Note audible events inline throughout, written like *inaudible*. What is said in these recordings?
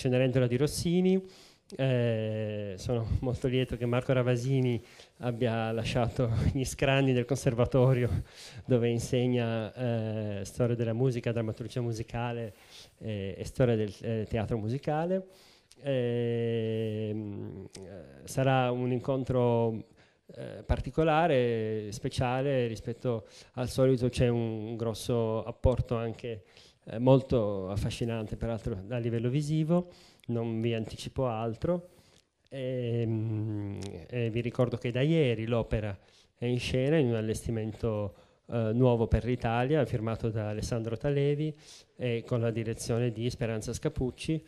Cenerentola di Rossini. Eh, sono molto lieto che Marco Ravasini abbia lasciato gli scranni del conservatorio dove insegna eh, storia della musica, drammaturgia musicale eh, e storia del eh, teatro musicale. Ehm, eh, sarà un incontro eh, particolare, speciale rispetto al solito, c'è un, un grosso apporto anche eh, molto affascinante peraltro a livello visivo, non vi anticipo altro. E, ehm, e vi ricordo che da ieri l'opera è in scena in un allestimento eh, nuovo per l'Italia, firmato da Alessandro Talevi e con la direzione di Speranza Scapucci,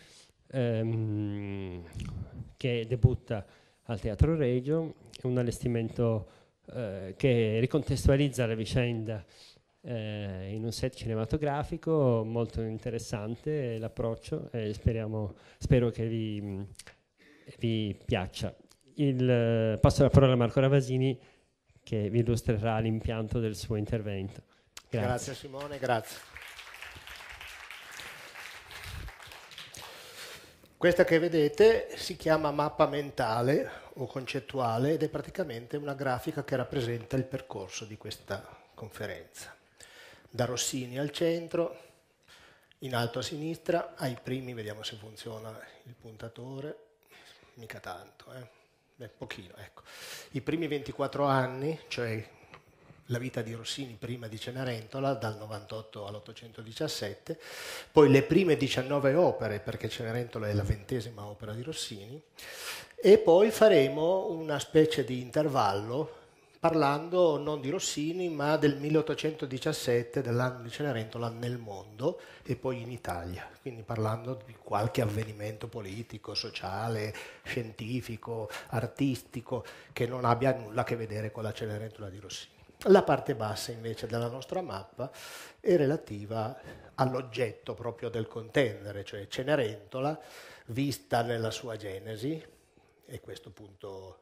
ehm, che debutta al Teatro Regio, un allestimento eh, che ricontestualizza la vicenda eh, in un set cinematografico molto interessante l'approccio e speriamo, spero che vi, vi piaccia. Il, eh, passo la parola a Marco Ravasini che vi illustrerà l'impianto del suo intervento. Grazie, grazie Simone, grazie. Questa che vedete si chiama mappa mentale o concettuale ed è praticamente una grafica che rappresenta il percorso di questa conferenza da Rossini al centro, in alto a sinistra, ai primi vediamo se funziona il puntatore, mica tanto, eh? Beh, pochino, ecco. I primi 24 anni, cioè la vita di Rossini prima di Cenerentola, dal 98 all'817, poi le prime 19 opere, perché Cenerentola è la ventesima opera di Rossini, e poi faremo una specie di intervallo parlando non di Rossini ma del 1817, dell'anno di Cenerentola nel mondo e poi in Italia, quindi parlando di qualche avvenimento politico, sociale, scientifico, artistico che non abbia nulla a che vedere con la Cenerentola di Rossini. La parte bassa invece della nostra mappa è relativa all'oggetto proprio del contendere, cioè Cenerentola vista nella sua genesi, e questo punto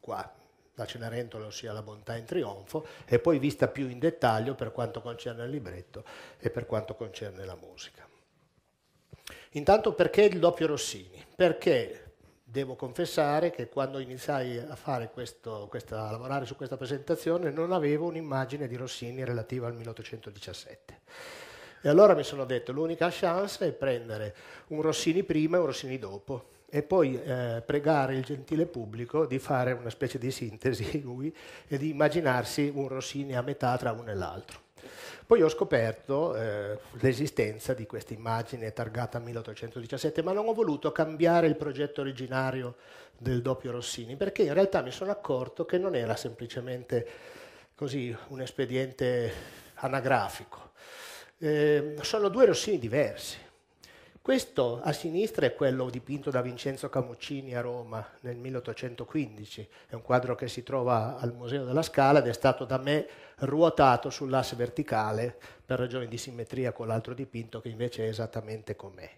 qua la Cenerentola, ossia La bontà in trionfo, e poi vista più in dettaglio per quanto concerne il libretto e per quanto concerne la musica. Intanto perché il doppio Rossini? Perché devo confessare che quando iniziai a, questo, questa, a lavorare su questa presentazione non avevo un'immagine di Rossini relativa al 1817. E allora mi sono detto l'unica chance è prendere un Rossini prima e un Rossini dopo e poi eh, pregare il gentile pubblico di fare una specie di sintesi *laughs* lui e di immaginarsi un Rossini a metà tra uno e l'altro. Poi ho scoperto eh, l'esistenza di questa immagine targata 1817, ma non ho voluto cambiare il progetto originario del doppio Rossini, perché in realtà mi sono accorto che non era semplicemente così un espediente anagrafico. Eh, sono due Rossini diversi questo a sinistra è quello dipinto da Vincenzo Camuccini a Roma nel 1815, è un quadro che si trova al Museo della Scala ed è stato da me ruotato sull'asse verticale per ragioni di simmetria con l'altro dipinto che invece è esattamente com'è.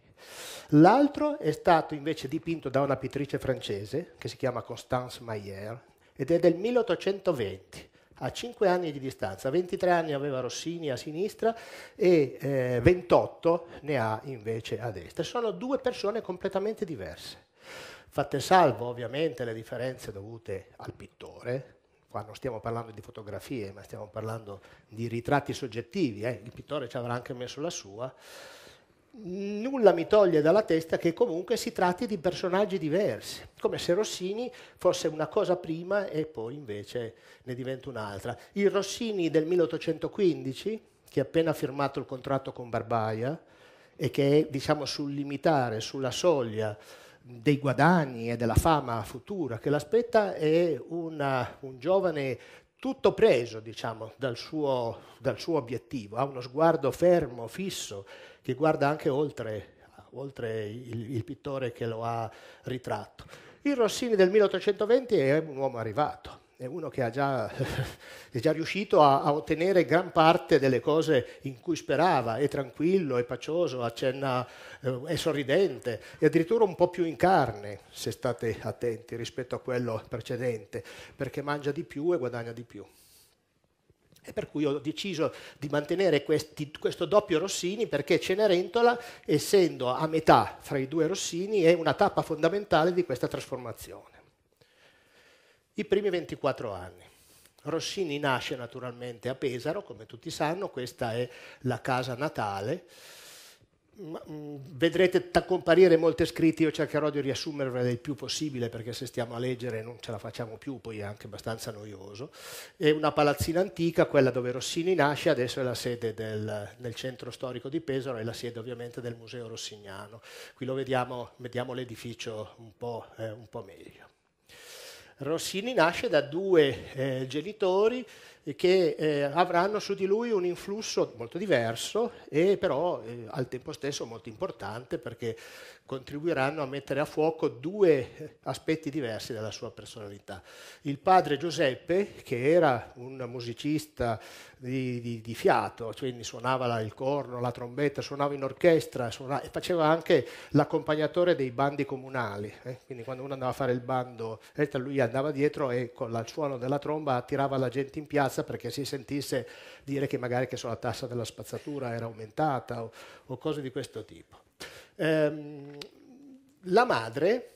L'altro è stato invece dipinto da una pittrice francese che si chiama Constance Maillère ed è del 1820 a 5 anni di distanza, 23 anni aveva Rossini a sinistra e eh, 28 ne ha invece a destra. Sono due persone completamente diverse, fatte salvo ovviamente le differenze dovute al pittore, qua non stiamo parlando di fotografie ma stiamo parlando di ritratti soggettivi, eh. il pittore ci avrà anche messo la sua, nulla mi toglie dalla testa che comunque si tratti di personaggi diversi, come se Rossini fosse una cosa prima e poi invece ne diventa un'altra. Il Rossini del 1815, che ha appena firmato il contratto con Barbaia e che è diciamo, sul limitare, sulla soglia dei guadagni e della fama futura che l'aspetta, è una, un giovane tutto preso diciamo, dal, suo, dal suo obiettivo, ha uno sguardo fermo, fisso, che guarda anche oltre, oltre il, il pittore che lo ha ritratto. Il Rossini del 1820 è un uomo arrivato, è uno che già, *laughs* è già riuscito a, a, ottenere gran parte delle cose in cui sperava, è tranquillo, è pacioso, accenna, eh, è sorridente, è addirittura un po' più in carne, se state attenti rispetto a quello precedente, perché mangia di più e guadagna di più. E per cui ho deciso di mantenere questi, questo doppio Rossini perché Cenerentola, essendo a metà fra i due Rossini, è una tappa fondamentale di questa trasformazione. I primi 24 anni. Rossini nasce naturalmente a Pesaro, come tutti sanno, questa è la casa natale. Mm, vedrete comparire molti scritti, io cercherò di riassumervele il più possibile perché se stiamo a leggere non ce la facciamo più, poi è anche abbastanza noioso. È una palazzina antica, quella dove Rossini nasce, adesso è la sede del, nel centro storico di Pesaro, è la sede ovviamente del Museo Rossignano. Qui lo vediamo, vediamo l'edificio un, eh, un po' meglio. Rossini nasce da due eh, genitori che eh, avranno su di lui un influsso molto diverso e però eh, al tempo stesso molto importante perché contribuiranno a mettere a fuoco due aspetti diversi della sua personalità. Il padre Giuseppe, che era un musicista di, di, di fiato, quindi suonava il corno, la trombetta, suonava in orchestra suonava, e faceva anche l'accompagnatore dei bandi comunali, eh? quindi quando uno andava a fare il bando, eh, lui andava dietro e con il suono della tromba attirava la gente in piazza perché si sentisse dire che magari che la tassa della spazzatura era aumentata o, o cose di questo tipo. Ehm, la madre,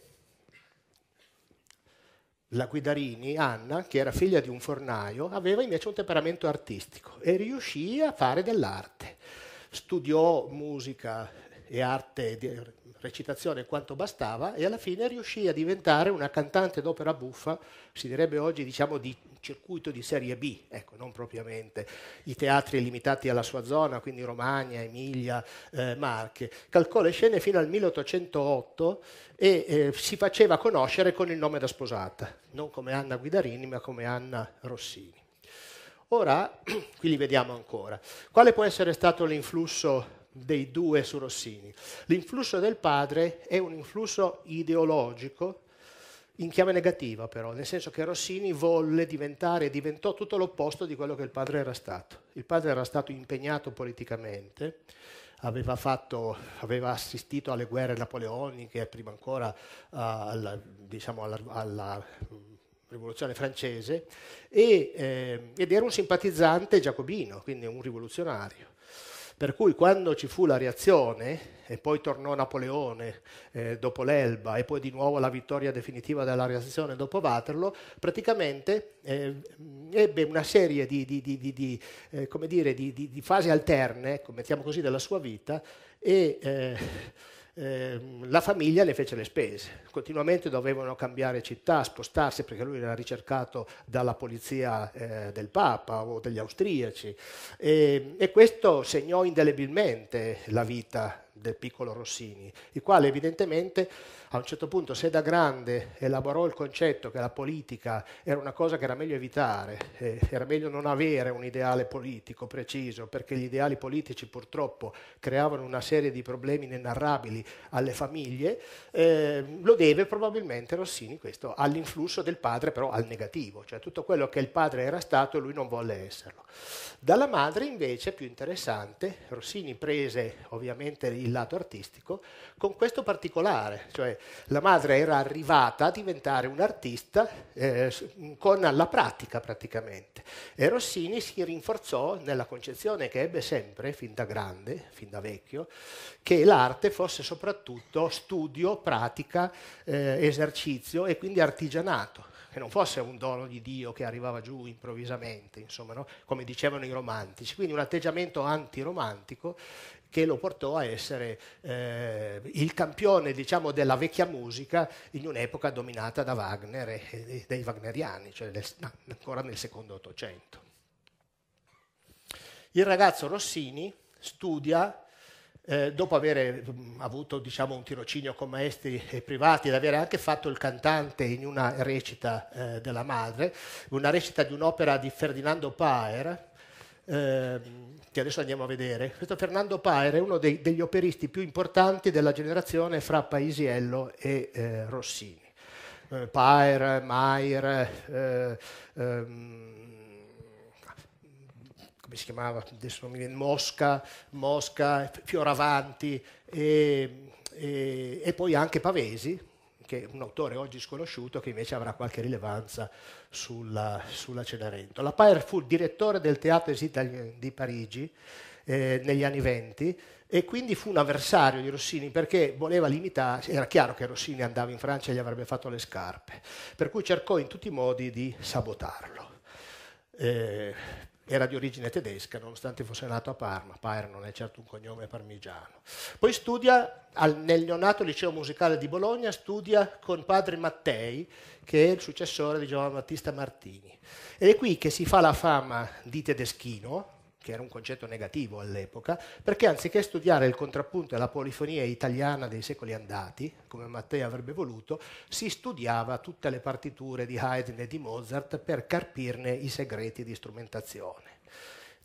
la Guidarini, Anna, che era figlia di un fornaio, aveva invece un temperamento artistico e riuscì a fare dell'arte. Studiò musica e arte recitazione quanto bastava e alla fine riuscì a diventare una cantante d'opera buffa, si direbbe oggi diciamo di circuito di serie B, ecco, non propriamente i teatri limitati alla sua zona, quindi Romagna, Emilia, eh, Marche. Calcò le scene fino al 1808 e eh, si faceva conoscere con il nome da sposata, non come Anna Guidarini, ma come Anna Rossini. Ora, *clears throat* qui li vediamo ancora. Quale può essere stato l'influsso dei due su Rossini. L'influsso del padre è un influsso ideologico in chiave negativa però, nel senso che Rossini volle diventare e diventò tutto l'opposto di quello che il padre era stato. Il padre era stato impegnato politicamente, aveva, fatto, aveva assistito alle guerre napoleoniche, prima ancora uh, alla, diciamo, alla, alla mm, rivoluzione francese, e, eh, ed era un simpatizzante giacobino, quindi un rivoluzionario. Per cui quando ci fu la reazione, e poi tornò Napoleone eh, dopo l'Elba e poi di nuovo la vittoria definitiva della reazione dopo Waterloo, praticamente eh, ebbe una serie di, di, di, di eh, come dire, di, fasi alterne, ecco, mettiamo così, della sua vita e eh, Ehm, la famiglia ne fece le spese, continuamente dovevano cambiare città, spostarsi perché lui era ricercato dalla polizia eh, del Papa o degli austriaci e, ehm, e questo segnò indelebilmente la vita del piccolo Rossini, il quale evidentemente a un certo punto, se da grande elaborò il concetto che la politica era una cosa che era meglio evitare, eh, era meglio non avere un ideale politico preciso, perché gli ideali politici purtroppo creavano una serie di problemi inenarrabili alle famiglie, eh, lo deve probabilmente Rossini questo all'influsso del padre, però al negativo, cioè tutto quello che il padre era stato lui non volle esserlo. Dalla madre invece, più interessante, Rossini prese ovviamente il il lato artistico, con questo particolare, cioè la madre era arrivata a diventare un'artista eh, con la pratica praticamente e Rossini si rinforzò nella concezione che ebbe sempre, fin da grande, fin da vecchio, che l'arte fosse soprattutto studio, pratica, eh, esercizio e quindi artigianato che non fosse un dono di Dio che arrivava giù improvvisamente, insomma, no? come dicevano i romantici. Quindi un atteggiamento antiromantico che lo portò a essere eh, il campione diciamo, della vecchia musica in un'epoca dominata da Wagner e dai wagneriani, cioè del, ancora nel secondo Ottocento. Il ragazzo Rossini studia eh, dopo aver mm, avuto diciamo, un tirocinio con maestri eh, privati ed avere anche fatto il cantante in una recita eh, della madre, una recita di un'opera di Ferdinando Paer, Ehm, che adesso andiamo a vedere. Questo Fernando Paer è uno dei, degli operisti più importanti della generazione fra Paisiello e eh, Rossini. Eh, Paer, Maier, eh, ehm, come si chiamava, adesso non mi viene, Mosca, Mosca Fioravanti e, e, e poi anche Pavesi, che un autore oggi sconosciuto che invece avrà qualche rilevanza sulla, sulla Cenerentola. La Paer fu direttore del Teatro Théâtre di Parigi eh, negli anni venti e quindi fu un avversario di Rossini perché voleva limitarsi, era chiaro che Rossini andava in Francia e gli avrebbe fatto le scarpe, per cui cercò in tutti i modi di sabotarlo. Eh, era di origine tedesca, nonostante fosse nato a Parma, Pair non è certo un cognome parmigiano. Poi studia al, nel neonato liceo musicale di Bologna, studia con padre Mattei, che è il successore di Giovanni Battista Martini. Ed è qui che si fa la fama di tedeschino, che era un concetto negativo all'epoca, perché anziché studiare il contrappunto e la polifonia italiana dei secoli andati, come Matteo avrebbe voluto, si studiava tutte le partiture di Haydn e di Mozart per carpirne i segreti di strumentazione.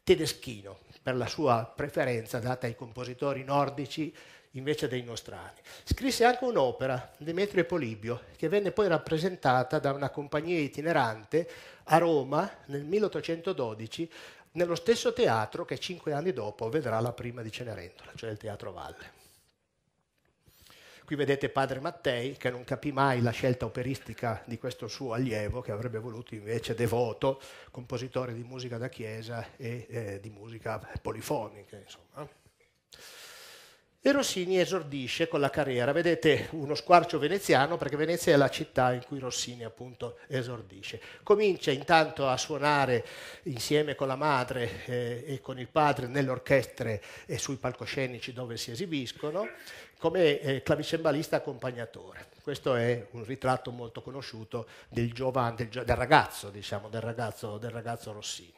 Tedeschino, per la sua preferenza data ai compositori nordici invece dei nostrani. Scrisse anche un'opera, Demetrio e Polibio, che venne poi rappresentata da una compagnia itinerante a Roma nel 1812 nello stesso teatro che cinque anni dopo vedrà la prima di Cenerentola, cioè il Teatro Valle. Qui vedete padre Mattei che non capì mai la scelta operistica di questo suo allievo che avrebbe voluto invece devoto, compositore di musica da chiesa e eh, di musica polifonica. Insomma. E Rossini esordisce con la carriera, vedete uno squarcio veneziano perché Venezia è la città in cui Rossini appunto esordisce. Comincia intanto a suonare insieme con la madre eh, e con il padre nelle orchestre e sui palcoscenici dove si esibiscono come eh, clavicembalista accompagnatore. Questo è un ritratto molto conosciuto del, giovane, del, del, ragazzo, diciamo, del ragazzo, del ragazzo Rossini.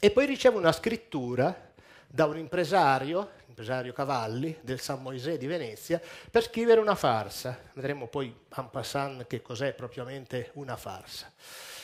E poi riceve una scrittura da un impresario, impresario Cavalli del San Moisè di Venezia, per scrivere una farsa. Vedremo poi en passant che cos'è propriamente una farsa.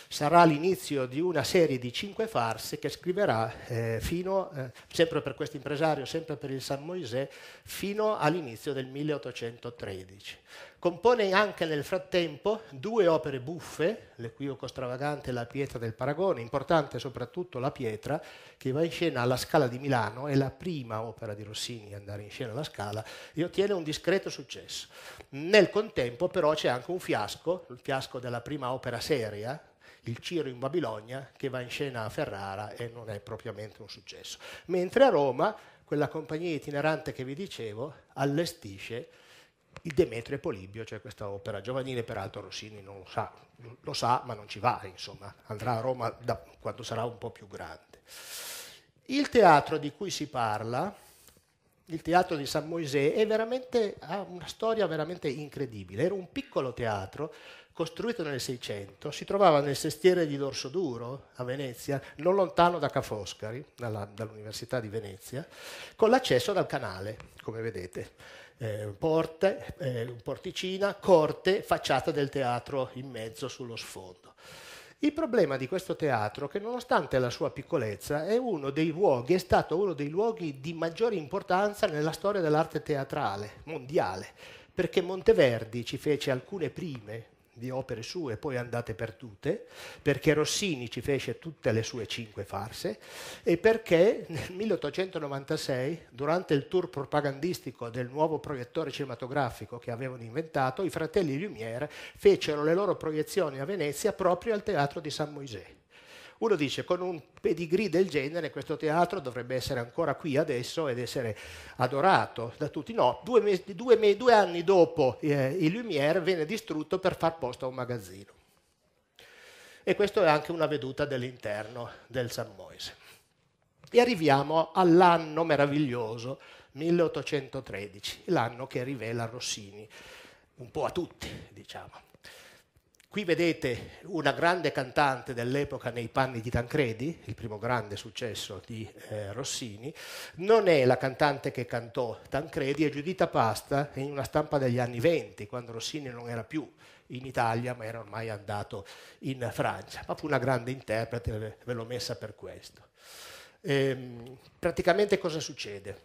Sarà l'inizio di una serie di cinque farse che scriverà eh, fino, eh, sempre per questo impresario, sempre per il San Moisè, fino all'inizio del 1813. Compone anche nel frattempo due opere buffe, l'equivoco stravagante e la pietra del paragone, importante soprattutto la pietra, che va in scena alla Scala di Milano, è la prima opera di Rossini ad andare in scena alla Scala e ottiene un discreto successo. Nel contempo però c'è anche un fiasco, il fiasco della prima opera seria, il Ciro in Babilonia, che va in scena a Ferrara e non è propriamente un successo. Mentre a Roma quella compagnia itinerante che vi dicevo allestisce il Demetrio e Polibio, cioè questa opera giovanile, peraltro Rossini non lo sa, lo sa ma non ci va, insomma, andrà a Roma da, quando sarà un po' più grande. Il teatro di cui si parla, il teatro di San Moisè, ha una storia veramente incredibile. Era un piccolo teatro costruito nel Seicento, si trovava nel sestiere di Dorsoduro a Venezia, non lontano da Ca' Foscari, dalla, dall'Università di Venezia, con l'accesso dal canale, come vedete eh, porte, eh, porticina, corte, facciata del teatro in mezzo sullo sfondo. Il problema di questo teatro, è che nonostante la sua piccolezza, è, luoghi, è stato uno dei luoghi di maggiore importanza nella storia dell'arte teatrale mondiale, perché Monteverdi ci fece alcune prime di opere sue, poi andate perdute, perché Rossini ci fece tutte le sue cinque farse e perché nel 1896, durante il tour propagandistico del nuovo proiettore cinematografico che avevano inventato, i fratelli Lumière fecero le loro proiezioni a Venezia proprio al teatro di San Moisè uno dice con un pedigree del genere questo teatro dovrebbe essere ancora qui adesso ed essere adorato da tutti. No, due, mesi, due, due anni dopo eh, il Lumière viene distrutto per far posto a un magazzino. E questa è anche una veduta dell'interno del San Moise. E arriviamo all'anno meraviglioso 1813, l'anno che rivela Rossini un po' a tutti, diciamo. Qui vedete una grande cantante dell'epoca nei panni di Tancredi, il primo grande successo di eh, Rossini. Non è la cantante che cantò Tancredi, è Giudita Pasta in una stampa degli anni venti, quando Rossini non era più in Italia ma era ormai andato in Francia. Ma fu una grande interprete, ve l'ho messa per questo. Ehm, praticamente cosa succede?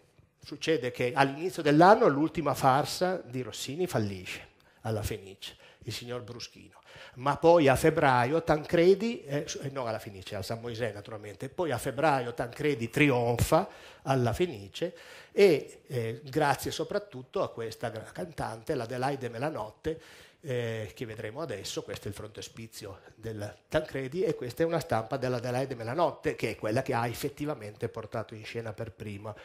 Succede che all'inizio dell'anno l'ultima farsa di Rossini fallisce alla Fenice, il signor Bruschino ma poi a febbraio Tancredi, eh, eh, no alla Fenice, al San Moisè naturalmente, poi a febbraio Tancredi trionfa alla Fenice e eh, grazie soprattutto a questa cantante, la l'Adelaide Melanotte, eh, che vedremo adesso, questo è il frontespizio del Tancredi e questa è una stampa della dell'Adelaide Melanotte, che è quella che ha effettivamente portato in scena per prima,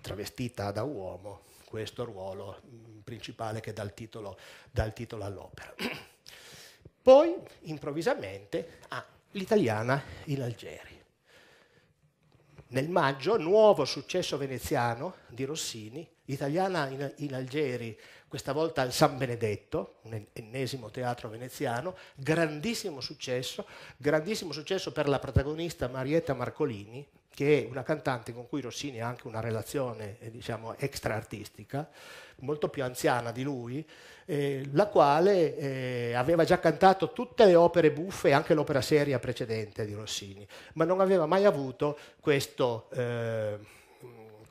travestita da uomo, questo ruolo mh, mm, principale che dà il titolo, dà il titolo all'opera. *clears throat* Poi, improvvisamente, ah, l'italiana in Algeri. Nel maggio, nuovo successo veneziano di Rossini, l'italiana in, in Algeri, questa volta al San Benedetto, un ennesimo teatro veneziano, grandissimo successo, grandissimo successo per la protagonista Marietta Marcolini, che è una cantante con cui Rossini ha anche una relazione eh, diciamo, extra-artistica, molto più anziana di lui, eh, la quale eh, aveva già cantato tutte le opere buffe e anche l'opera seria precedente di Rossini, ma non aveva mai avuto questo... Eh,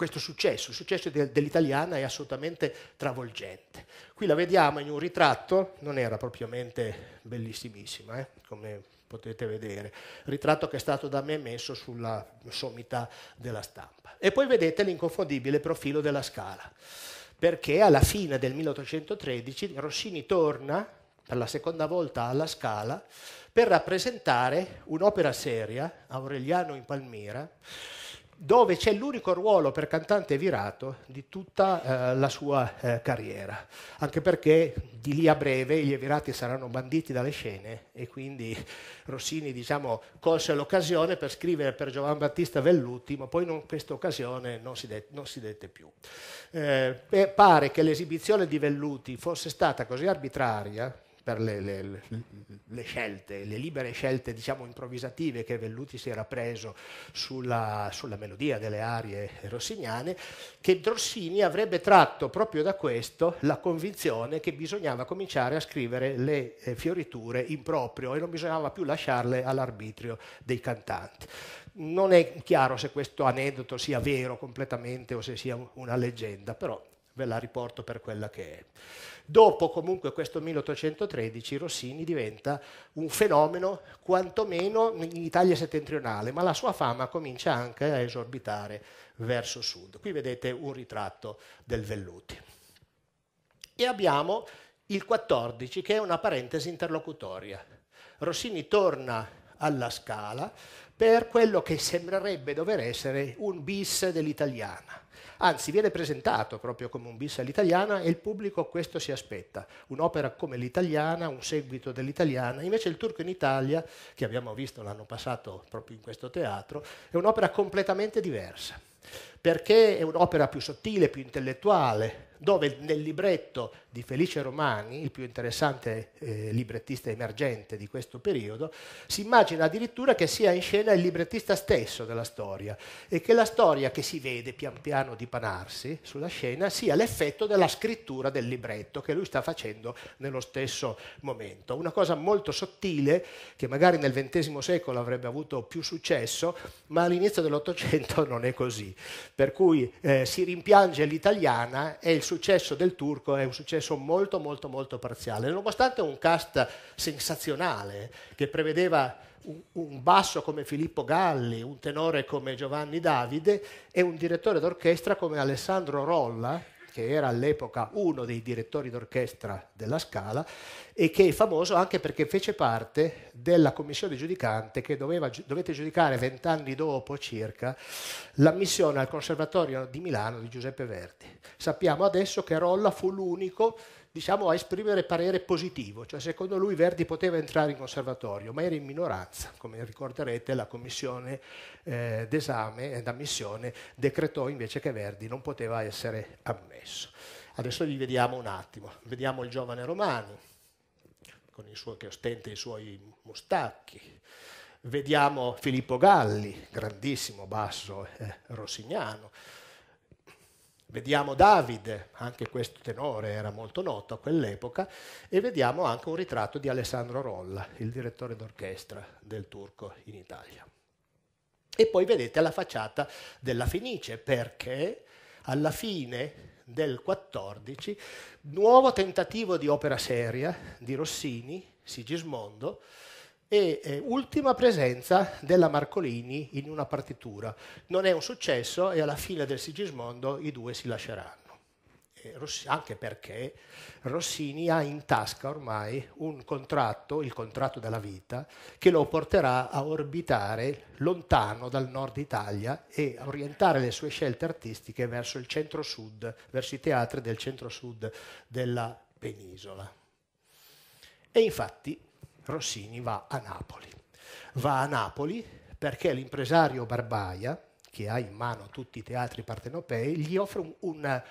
questo successo, il successo de- dell'italiana è assolutamente travolgente. Qui la vediamo in un ritratto, non era propriamente bellissimissima, eh, come potete vedere, ritratto che è stato da me messo sulla sommità della stampa. E poi vedete l'inconfondibile profilo della scala, perché alla fine del 1813 Rossini torna per la seconda volta alla scala per rappresentare un'opera seria, Aureliano in Palmira, dove c'è l'unico ruolo per cantante virato di tutta eh, la sua eh, carriera, anche perché di lì a breve gli evirati saranno banditi dalle scene e quindi Rossini diciamo, colse l'occasione per scrivere per Giovan Battista Velluti, ma poi in questa occasione non si, de- non si dette più. Eh, pare che l'esibizione di Velluti fosse stata così arbitraria per le, le, le, scelte, le libere scelte diciamo improvvisative che Velluti si era preso sulla, sulla melodia delle arie rossignane, che Drossini avrebbe tratto proprio da questo la convinzione che bisognava cominciare a scrivere le eh, fioriture in proprio e non bisognava più lasciarle all'arbitrio dei cantanti. Non è chiaro se questo aneddoto sia vero completamente o se sia una leggenda, però ve la riporto per quella che è. Dopo comunque questo 1813 Rossini diventa un fenomeno quantomeno in Italia settentrionale, ma la sua fama comincia anche a esorbitare verso sud. Qui vedete un ritratto del Velluti. E abbiamo il 14 che è una parentesi interlocutoria. Rossini torna alla Scala per quello che sembrerebbe dover essere un bis dell'italiana anzi viene presentato proprio come un bis all'italiana e il pubblico questo si aspetta, un'opera come l'italiana, un seguito dell'italiana, invece il turco in Italia, che abbiamo visto l'anno passato proprio in questo teatro, è un'opera completamente diversa perché è un'opera più sottile, più intellettuale, dove nel libretto di Felice Romani, il più interessante eh, librettista emergente di questo periodo, si immagina addirittura che sia in scena il librettista stesso della storia e che la storia che si vede pian piano dipanarsi sulla scena sia l'effetto della scrittura del libretto che lui sta facendo nello stesso momento. Una cosa molto sottile che magari nel XX secolo avrebbe avuto più successo, ma all'inizio dell'Ottocento *laughs* non è così per cui eh, si rimpiange l'italiana e il successo del turco è un successo molto molto molto parziale, nonostante un cast sensazionale che prevedeva un, un basso come Filippo Galli, un tenore come Giovanni Davide e un direttore d'orchestra come Alessandro Rolla che era all'epoca uno dei direttori d'orchestra della Scala e che è famoso anche perché fece parte della commissione giudicante che doveva, dovete giudicare vent'anni dopo circa l'ammissione al Conservatorio di Milano di Giuseppe Verdi. Sappiamo adesso che Rolla fu l'unico diciamo, a esprimere parere positivo, cioè secondo lui Verdi poteva entrare in conservatorio, ma era in minoranza, come ricorderete la commissione eh, d'esame e d'ammissione decretò invece che Verdi non poteva essere ammesso. Adesso li vediamo un attimo, vediamo il giovane Romani, suo, che ostenta i suoi mustacchi, vediamo Filippo Galli, grandissimo basso eh, rossignano, Vediamo Davide, anche questo tenore era molto noto a quell'epoca, e vediamo anche un ritratto di Alessandro Rolla, il direttore d'orchestra del Turco in Italia. E poi vedete la facciata della Fenice, perché alla fine del 14, nuovo tentativo di opera seria di Rossini, Sigismondo, e eh, ultima presenza della Marcolini in una partitura. Non è un successo e alla fine del Sigismondo i due si lasceranno. Ross- anche perché Rossini ha in tasca ormai un contratto, il contratto della vita, che lo porterà a orbitare lontano dal nord Italia e a orientare le sue scelte artistiche verso il centro-sud, verso i teatri del centro-sud della penisola. E infatti Rossini va a Napoli. Va a Napoli perché l'impresario Barbaia, che ha in mano tutti i teatri partenopei, gli offre un, un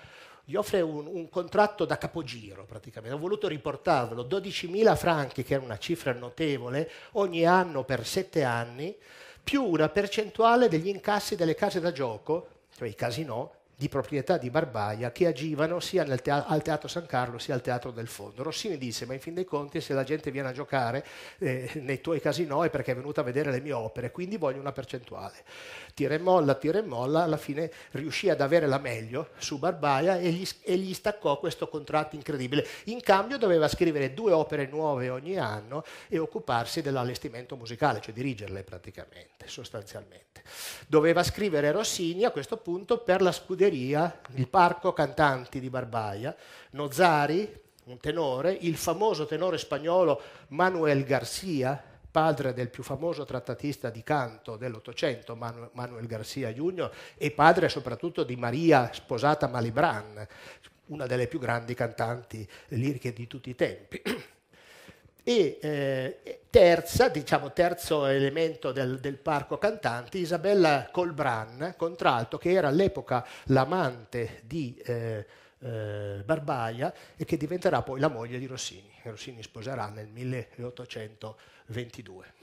gli offre un, un, contratto da capogiro praticamente. Ho voluto riportarvelo, 12.000 franchi, che è una cifra notevole, ogni anno per sette anni, più una percentuale degli incassi delle case da gioco, cioè i casinò, di proprietà di Barbaia che agivano sia teatro, al Teatro San Carlo sia al Teatro del Fondo. Rossini disse, ma in fin dei conti se la gente viene a giocare eh, nei tuoi casino è perché è venuta a vedere le mie opere, quindi voglio una percentuale. Tira e molla, tira e molla, alla fine riuscì ad avere la meglio su Barbaia e gli, e gli staccò questo contratto incredibile. In cambio doveva scrivere due opere nuove ogni anno e occuparsi dell'allestimento musicale, cioè dirigerle praticamente, sostanzialmente. Doveva scrivere Rossini a questo punto per la scuderia Lamperia, il Parco Cantanti di Barbaia, Nozari, un tenore, il famoso tenore spagnolo Manuel Garcia, padre del più famoso trattatista di canto dell'Ottocento, Manu- Manuel Garcia Jr., e padre soprattutto di Maria sposata Malibran, una delle più grandi cantanti liriche di tutti i tempi. E eh, terza, diciamo terzo elemento del, del, parco cantanti, Isabella Colbran, contralto, che era all'epoca l'amante di eh, eh, Barbaia e che diventerà poi la moglie di Rossini. Rossini sposerà nel 1822.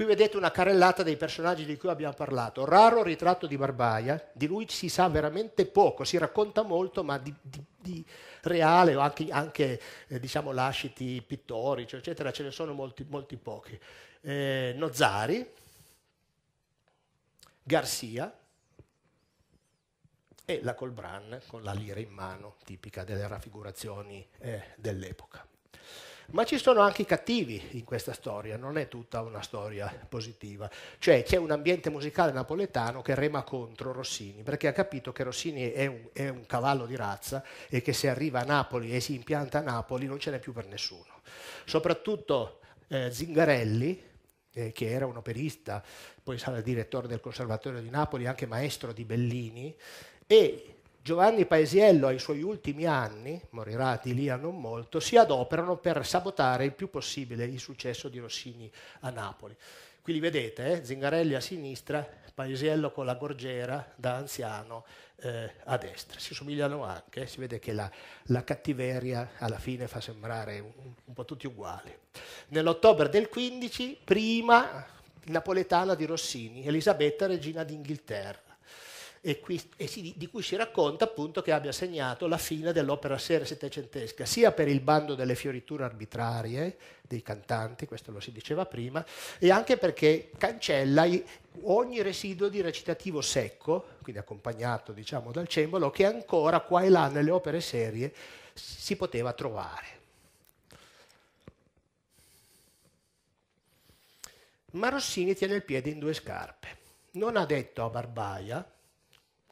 Qui vedete una carrellata dei personaggi di cui abbiamo parlato. Raro ritratto di Barbaia, di lui si sa veramente poco, si racconta molto, ma di, di, di reale o anche, anche eh, diciamo, lasciti pittorici, eccetera, ce ne sono molti, molti pochi. Eh, Nozzari, Garcia e la Colbran con la lira in mano, tipica delle raffigurazioni eh, dell'epoca. Ma ci sono anche i cattivi in questa storia, non è tutta una storia positiva. Cioè c'è un ambiente musicale napoletano che rema contro Rossini, perché ha capito che Rossini è un, è un cavallo di razza e che se arriva a Napoli e si impianta a Napoli non ce n'è più per nessuno. Soprattutto eh, Zingarelli, eh, che era un operista, poi sarà direttore del Conservatorio di Napoli, anche maestro di Bellini, e Giovanni Paesiello ai suoi ultimi anni, morirà di lì a non molto, si adoperano per sabotare il più possibile il successo di Rossini a Napoli. Qui li vedete, eh? Zingarelli a sinistra, Paesiello con la gorgiera da anziano eh, a destra. Si somigliano anche, si vede che la, la, cattiveria alla fine fa sembrare un, un po' tutti uguali. Nell'ottobre del 15, prima napoletana di Rossini, Elisabetta regina d'Inghilterra e, qui, e si, di cui si racconta appunto che abbia segnato la fine dell'opera seria settecentesca, sia per il bando delle fioriture arbitrarie dei cantanti, questo lo si diceva prima, e anche perché cancella ogni residuo di recitativo secco, quindi accompagnato diciamo dal cembalo, che ancora qua e là nelle opere serie si poteva trovare. Ma Rossini tiene il piede in due scarpe. Non ha detto a Barbaia,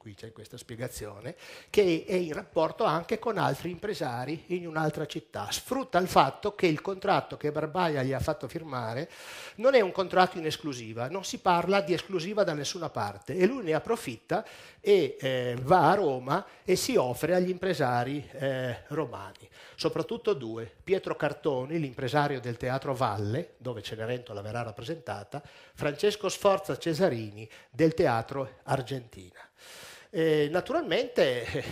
qui c'è questa spiegazione, che è in rapporto anche con altri impresari in un'altra città. Sfrutta il fatto che il contratto che Barbaia gli ha fatto firmare non è un contratto in esclusiva, non si parla di esclusiva da nessuna parte e lui ne approfitta e eh, va a Roma e si offre agli impresari eh, romani, soprattutto due, Pietro Cartoni, l'impresario del Teatro Valle, dove Cenerentola verrà rappresentata, Francesco Sforza Cesarini del Teatro Argentina. E eh, naturalmente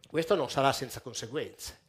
*coughs* questo non sarà senza conseguenze.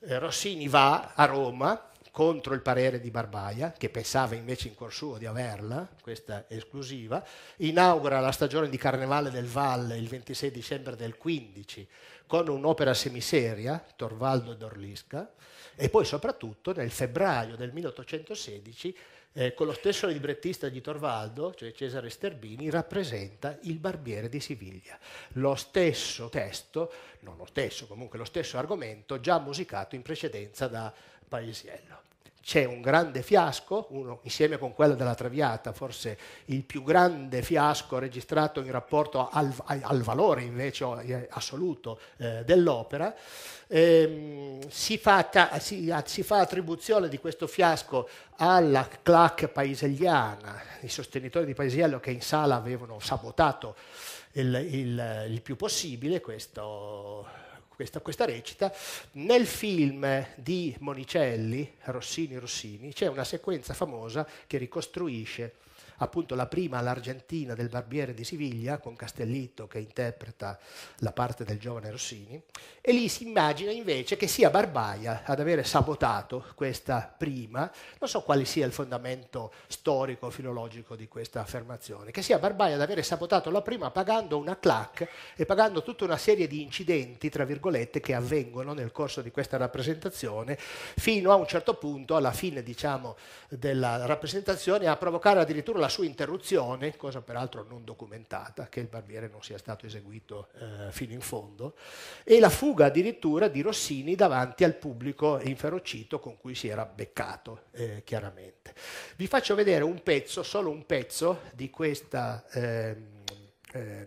Eh, Rossini va a Roma contro il parere di Barbaia, che pensava invece in cuor suo di averla, questa esclusiva, inaugura la stagione di Carnevale del Valle il 26 dicembre del 15 con un'opera semiseria, Torvaldo e Dorlisca, e poi soprattutto nel febbraio del 1816 eh, con lo stesso librettista di Torvaldo, cioè Cesare Sterbini, rappresenta il barbiere di Siviglia. Lo stesso testo, non lo stesso, comunque lo stesso argomento, già musicato in precedenza da Paesiello. C'è un grande fiasco, uno insieme con quello della Traviata, forse il più grande fiasco registrato in rapporto al, al valore invece eh, assoluto eh, dell'opera, eh, si, fa, si, si, fa attribuzione di questo fiasco alla clac paesigliana, i sostenitori di Paesiello che in sala avevano sabotato il, il, il più possibile questo, questa, questa, recita. Nel film di Monicelli, Rossini Rossini, c'è una sequenza famosa che ricostruisce appunto la prima all'Argentina del Barbiere di Siviglia, con Castellitto che interpreta la parte del giovane Rossini, e lì si immagina invece che sia Barbaia ad avere sabotato questa prima, non so quale sia il fondamento storico, filologico di questa affermazione, che sia Barbaia ad avere sabotato la prima pagando una clac e pagando tutta una serie di incidenti, tra virgolette, che avvengono nel corso di questa rappresentazione, fino a un certo punto, alla fine diciamo, della rappresentazione, a provocare addirittura la la sua interruzione, cosa peraltro non documentata, che il barbiere non sia stato eseguito eh, fino in fondo, e la fuga addirittura di Rossini davanti al pubblico inferocito con cui si era beccato, eh, chiaramente. Vi faccio vedere un pezzo, solo un pezzo, di questa... Ehm, eh,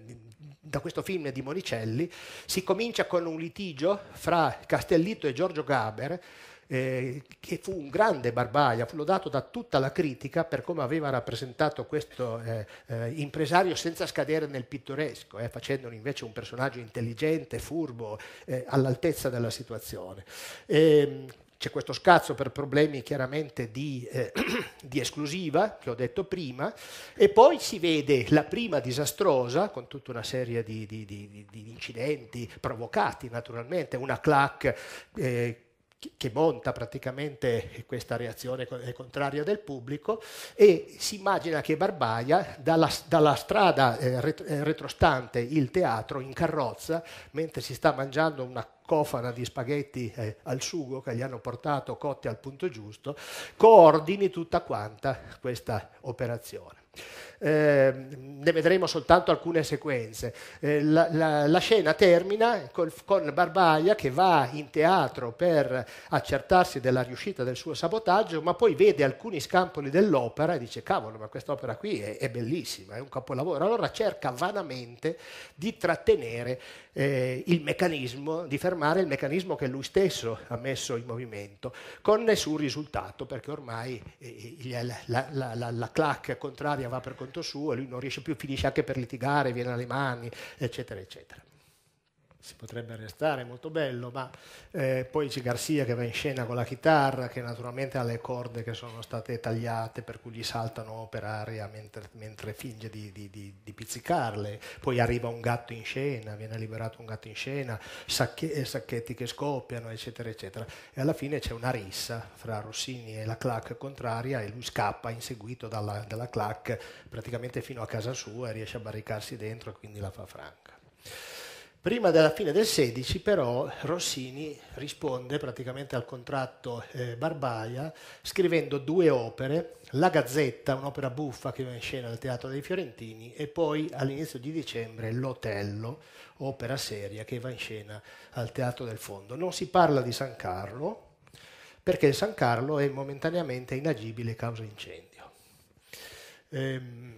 da questo film di Monicelli si comincia con un litigio fra Castellitto e Giorgio Gaber eh, che fu un grande Barbaia, fu lodato da tutta la critica per come aveva rappresentato questo eh, eh, impresario senza scadere nel pittoresco, eh, facendone invece un personaggio intelligente, furbo, eh, all'altezza della situazione. E, ehm, c'è questo scazzo per problemi chiaramente di, eh, *clears throat* di, esclusiva, che ho detto prima, e poi si vede la prima disastrosa, con tutta una serie di, di, di incidenti provocati naturalmente, una clac eh, che monta praticamente questa reazione eh, contraria del pubblico e si immagina che Barbaia dalla, dalla strada eh, eh, retrostante il teatro in carrozza mentre si sta mangiando una cofana di spaghetti eh, al sugo che gli hanno portato cotti al punto giusto coordini tutta quanta questa operazione. Ehm, ne vedremo soltanto alcune sequenze. Eh, la, la, la, scena termina col, con Barbaia che va in teatro per accertarsi della riuscita del suo sabotaggio, ma poi vede alcuni scampoli dell'opera e dice cavolo, ma quest'opera qui è, è bellissima, è un capolavoro. Allora cerca vanamente di trattenere eh, il meccanismo, di fermare il meccanismo che lui stesso ha messo in movimento, con nessun risultato, perché ormai eh, la, la, la, la clac contraria va per conto suo e lui non riesce più, finisce anche per litigare, viene alle mani, eccetera, eccetera si potrebbe restare, molto bello, ma eh, poi c'è Garcia che va in scena con la chitarra, che naturalmente ha le corde che sono state tagliate per cui gli saltano per aria mentre, mentre finge di, di, di, di, pizzicarle, poi arriva un gatto in scena, viene liberato un gatto in scena, sacche, eh, sacchetti che scoppiano, eccetera, eccetera. E alla fine c'è una rissa fra Rossini e la clac contraria e lui scappa inseguito dalla, dalla clac praticamente fino a casa sua e riesce a barricarsi dentro e quindi la fa franca. Prima della fine del 16 però Rossini risponde praticamente al contratto eh, Barbaia scrivendo due opere, La Gazzetta, un'opera buffa che va in scena al Teatro dei Fiorentini e poi all'inizio di dicembre L'Otello, opera seria che va in scena al Teatro del Fondo. Non si parla di San Carlo perché San Carlo è momentaneamente inagibile causa incendio. Ehm,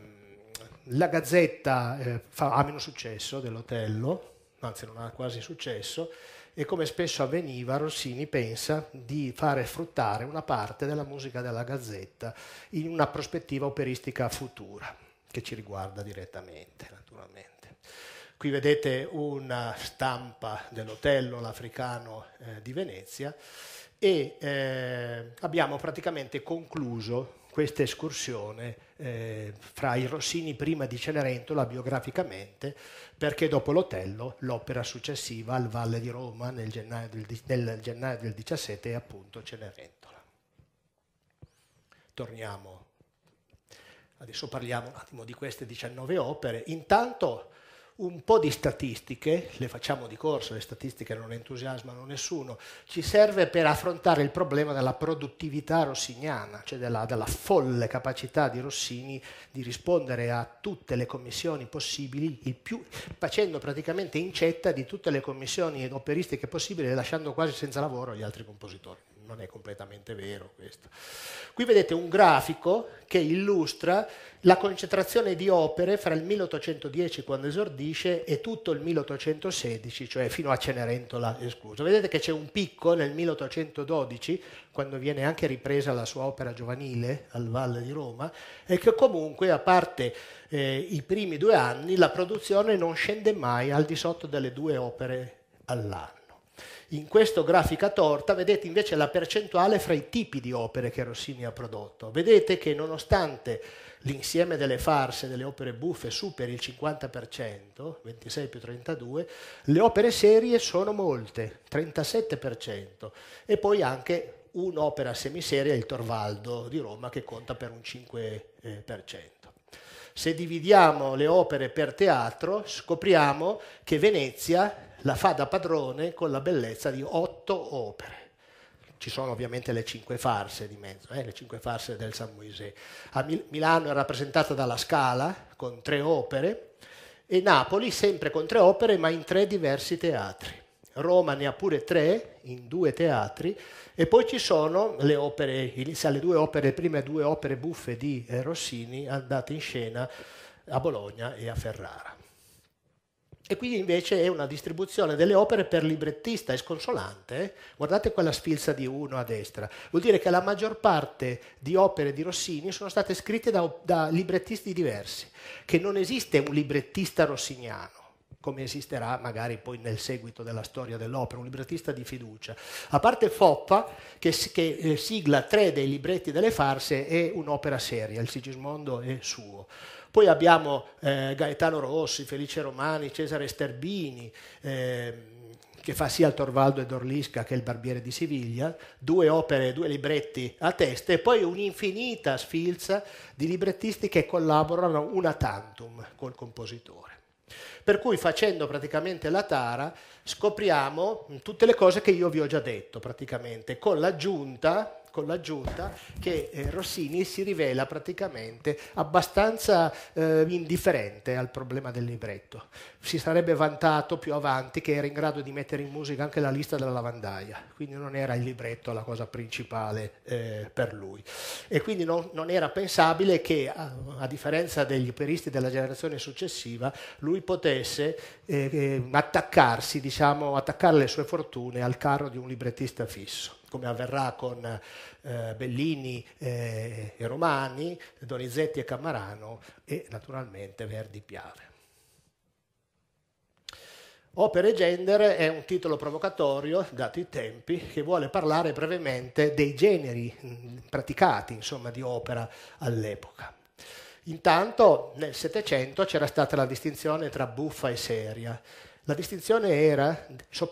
la Gazzetta eh, fa, ha meno successo dell'Otello, anzi non ha quasi successo, e come spesso avveniva Rossini pensa di fare fruttare una parte della musica della Gazzetta in una prospettiva operistica futura, che ci riguarda direttamente naturalmente. Qui vedete una stampa dell'Otello, l'africano eh, di Venezia, e eh, abbiamo praticamente concluso questa escursione eh, fra i Rossini prima di Cenerentola biograficamente, perché dopo l'Otello l'opera successiva al Valle di Roma nel gennaio del, nel gennaio del 17 è appunto Cenerentola. Torniamo. Adesso parliamo un attimo di queste 19 opere. Intanto un po' di statistiche, le facciamo di corso, le statistiche non entusiasmano nessuno, ci serve per affrontare il problema della produttività rossiniana, cioè della, della folle capacità di Rossini di rispondere a tutte le commissioni possibili, più, facendo praticamente incetta di tutte le commissioni operistiche possibili e lasciando quasi senza lavoro gli altri compositori non è completamente vero questo. Qui vedete un grafico che illustra la concentrazione di opere fra il 1810 quando esordisce e tutto il 1816, cioè fino a Cenerentola escluso. Eh, vedete che c'è un picco nel 1812, quando viene anche ripresa la sua opera giovanile al Valle di Roma, e che comunque, a parte eh, i primi due anni, la produzione non scende mai al di sotto delle due opere all'anno. In questo grafica torta vedete invece la percentuale fra i tipi di opere che Rossini ha prodotto. Vedete che nonostante l'insieme delle farse, delle opere buffe superi il 50%, 26 più 32, le opere serie sono molte, 37%, e poi anche un'opera semiseria, il Torvaldo di Roma, che conta per un 5%. Eh, Se dividiamo le opere per teatro, scopriamo che Venezia la fa da padrone con la bellezza di otto opere. Ci sono ovviamente le cinque farse di mezzo, eh, le cinque farse del San Moisè. A Mil- Milano è rappresentata dalla Scala con tre opere e Napoli sempre con tre opere ma in tre diversi teatri. Roma ne ha pure tre in due teatri e poi ci sono le opere, iniziali due opere, le prime due opere buffe di eh, Rossini andate in scena a Bologna e a Ferrara. E qui invece è una distribuzione delle opere per librettista, è sconsolante. Guardate quella sfilza di uno a destra. Vuol dire che la maggior parte di opere di Rossini sono state scritte da, da librettisti diversi, che non esiste un librettista rossiniano come esisterà magari poi nel seguito della storia dell'opera, un librettista di fiducia. A parte Foppa, che, che eh, sigla tre dei libretti delle farse, è un'opera seria, il Sigismondo è suo. Poi abbiamo eh, Gaetano Rossi, Felice Romani, Cesare Sterbini, eh, che fa sia il Torvaldo ed Orlisca che il Barbiere di Siviglia, due opere, due libretti a testa e poi un'infinita sfilza di librettisti che collaborano una tantum col compositore. Per cui facendo praticamente la tara scopriamo tutte le cose che io vi ho già detto praticamente, con l'aggiunta con l'aggiunta che eh, Rossini si rivela praticamente abbastanza eh, indifferente al problema del libretto si sarebbe vantato più avanti che era in grado di mettere in musica anche la lista della lavandaia, quindi non era il libretto la cosa principale eh, per lui. E quindi non, non era pensabile che, a, a, differenza degli operisti della generazione successiva, lui potesse eh, eh attaccarsi, diciamo, attaccare le sue fortune al carro di un librettista fisso come avverrà con eh, Bellini eh, e Romani, Donizetti e Cammarano e naturalmente Verdi Piave. Opere Gender è un titolo provocatorio, dato i tempi, che vuole parlare brevemente dei generi mm, praticati, insomma, di opera all'epoca. Intanto nel Settecento c'era stata la distinzione tra buffa e seria la distinzione era,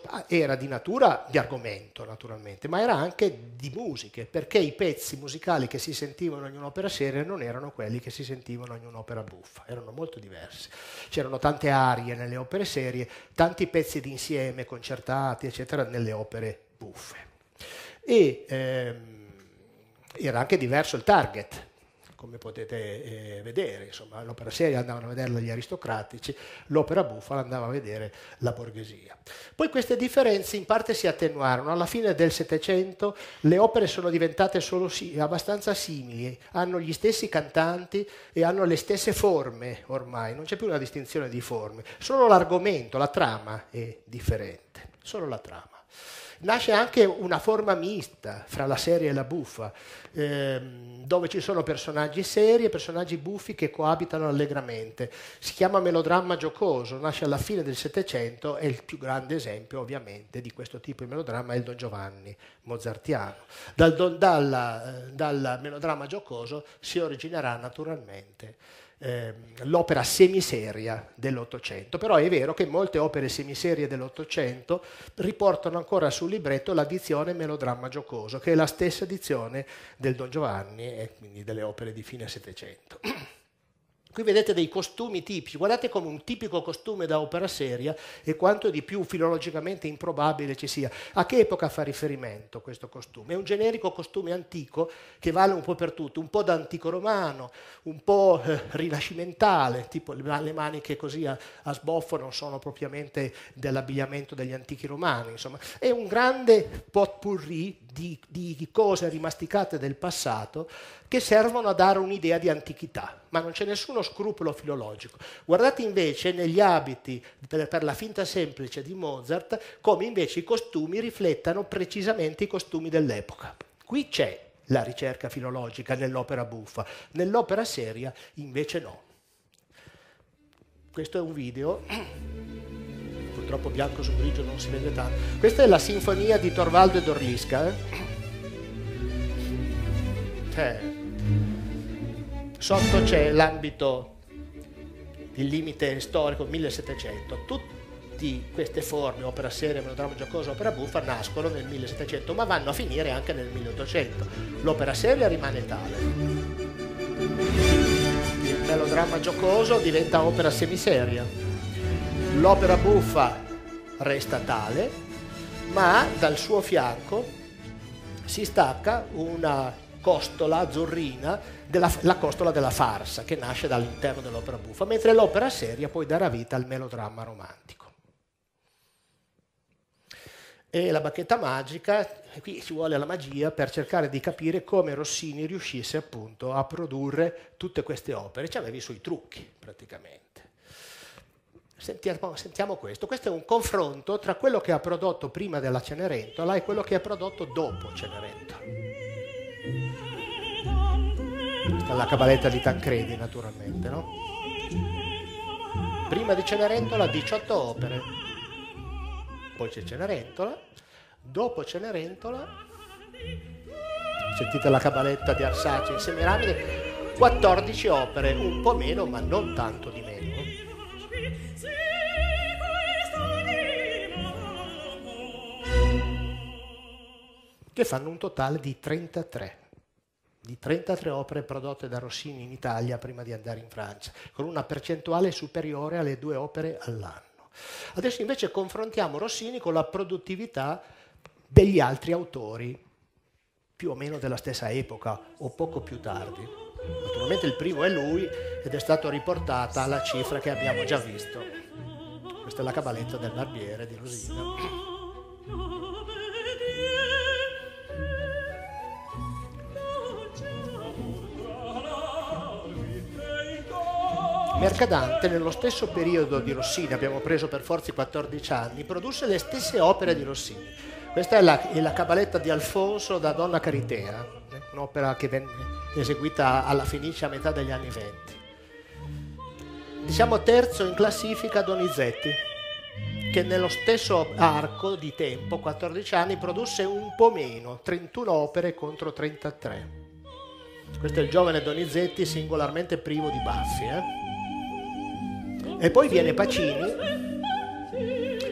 ah, era, di natura di argomento, naturalmente, ma era anche di musiche, perché i pezzi musicali che si sentivano in un'opera seria non erano quelli che si sentivano in un'opera buffa, erano molto diversi. C'erano tante arie nelle opere serie, tanti pezzi d'insieme concertati, eccetera, nelle opere buffe. E ehm, era anche diverso il target come potete eh, vedere. Insomma, l'opera seria andavano a vederla gli aristocratici, l'opera buffa andava a vedere la borghesia. Poi queste differenze in parte si attenuarono. Alla fine del Settecento le opere sono diventate solo si- abbastanza simili, hanno gli stessi cantanti e hanno le stesse forme ormai, non c'è più una distinzione di forme, solo l'argomento, la trama è differente, solo la trama. Nasce anche una forma mista fra la seria e la buffa, ehm, dove ci sono personaggi seri e personaggi buffi che coabitano allegramente. Si chiama melodramma giocoso, nasce alla fine del Settecento e il più grande esempio ovviamente di questo tipo di melodramma è il Don Giovanni mozartiano. Dal, dalla, eh, dal melodramma giocoso si originerà naturalmente Ehm, l'opera semiseria dell'Ottocento, però è vero che molte opere semiserie dell'Ottocento riportano ancora sul libretto la dizione melodramma giocoso, che è la stessa dizione del Don Giovanni e quindi delle opere di fine Settecento. *clears throat* Qui vedete dei costumi tipici, guardate come un tipico costume da opera seria e quanto di più filologicamente improbabile ci sia. A che epoca fa riferimento questo costume? È un generico costume antico che vale un po' per tutti, un po' da antico romano, un po' eh, rinascimentale, tipo le maniche così a, a sboffo non sono propriamente dell'abbigliamento degli antichi romani, insomma. È un grande pot pourri di, di, cose rimasticate del passato che servono a dare un'idea di antichità, ma non c'è nessuno scrupolo filologico. Guardate invece negli abiti per, per la finta semplice di Mozart come invece i costumi riflettano precisamente i costumi dell'epoca. Qui c'è la ricerca filologica nell'opera buffa, nell'opera seria invece no. Questo è un video troppo bianco su grigio non si vede tanto. Questa è la sinfonia di Torvaldo e Dorlisca. Eh? Eh. Sotto c'è l'ambito, il limite storico 1700. Tutte queste forme, opera seria, melodramma giocoso, opera buffa, nascono nel 1700 ma vanno a finire anche nel 1800. L'opera seria rimane tale Il melodramma giocoso diventa opera semiseria. L'opera buffa resta tale, ma dal suo fianco si stacca una costola azzurrina, della, la costola della farsa che nasce dall'interno dell'opera buffa, mentre l'opera seria poi darà vita al melodramma romantico. E la bacchetta magica, qui ci vuole la magia per cercare di capire come Rossini riuscisse appunto a produrre tutte queste opere, ci avevi suoi trucchi praticamente. Sentiamo, sentiamo, questo. Questo è un confronto tra quello che ha prodotto prima della Cenerentola e quello che ha prodotto dopo Cenerentola. Questa è la cabaletta di Tancredi, naturalmente, no? Prima di Cenerentola 18 opere, poi c'è Cenerentola, dopo Cenerentola, sentite la cabaletta di Arsace in Semiramide, 14 opere, un po' meno ma non tanto di meno. che fanno un totale di 33 di 33 opere prodotte da Rossini in Italia prima di andare in Francia, con una percentuale superiore alle due opere all'anno. Adesso invece confrontiamo Rossini con la produttività degli altri autori, più o meno della stessa epoca o poco più tardi. Naturalmente il primo è lui ed è stata riportata la cifra che abbiamo già visto. Questa è la cabaletta del barbiere di Rosina. Mercadante, nello stesso periodo di Rossini, abbiamo preso per forza i 14 anni, produsse le stesse opere di Rossini. Questa è la, è la cabaletta di Alfonso da Donna Caritea, eh, un'opera che venne eseguita alla Fenice a metà degli anni venti. Diciamo terzo in classifica Donizetti che nello stesso arco di tempo, 14 anni, produsse un po' meno, 31 opere contro 33. Questo è il giovane Donizetti singolarmente privo di baffi. Eh? E poi viene Pacini,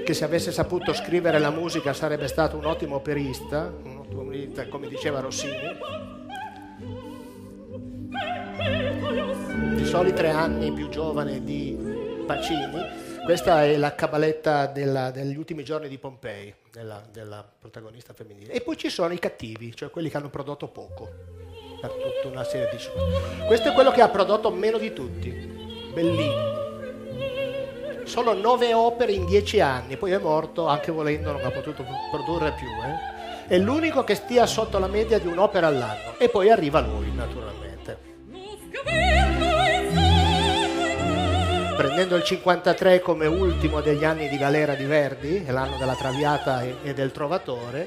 che se avesse saputo scrivere la musica sarebbe stato un ottimo operista, un ottimo operista come diceva Rossini. Di soli tre anni più giovane di Pacini. Questa è la cabaletta della, degli ultimi giorni di Pompei, della, della protagonista femminile. E poi ci sono i cattivi, cioè quelli che hanno prodotto poco, per tutta una serie di... Questo è quello che ha prodotto meno di tutti, Bellini solo nove opere in dieci anni, poi è morto, anche volendo non ha potuto produrre più. Eh? È l'unico che stia sotto la media di un'opera all'anno. E poi arriva lui, naturalmente. Prendendo il 53 come ultimo degli anni di galera di Verdi, è l'anno della Traviata e del Trovatore,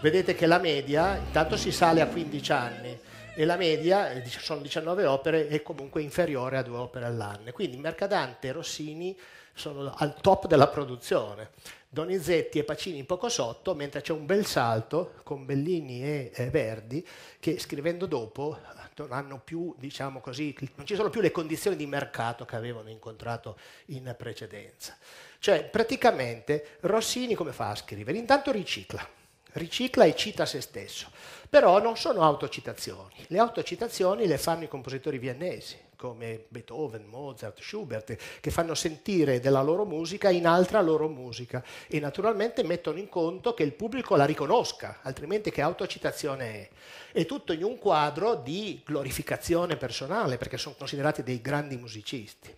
vedete che la media intanto si sale a 15 anni e la media, eh, sono 19 opere, è comunque inferiore a due opere all'anno. Quindi Mercadante e Rossini sono al top della produzione. Donizetti e Pacini poco sotto, mentre c'è un bel salto con Bellini e Verdi che scrivendo dopo non, più, diciamo così, non ci sono più le condizioni di mercato che avevano incontrato in precedenza. Cioè praticamente Rossini come fa a scrivere? Intanto ricicla, ricicla e cita se stesso, però non sono autocitazioni, le autocitazioni le fanno i compositori viennesi, come Beethoven, Mozart, Schubert, che fanno sentire della loro musica in altra loro musica e naturalmente mettono in conto che il pubblico la riconosca, altrimenti che autocitazione è? È tutto in un quadro di glorificazione personale, perché sono considerati dei grandi musicisti.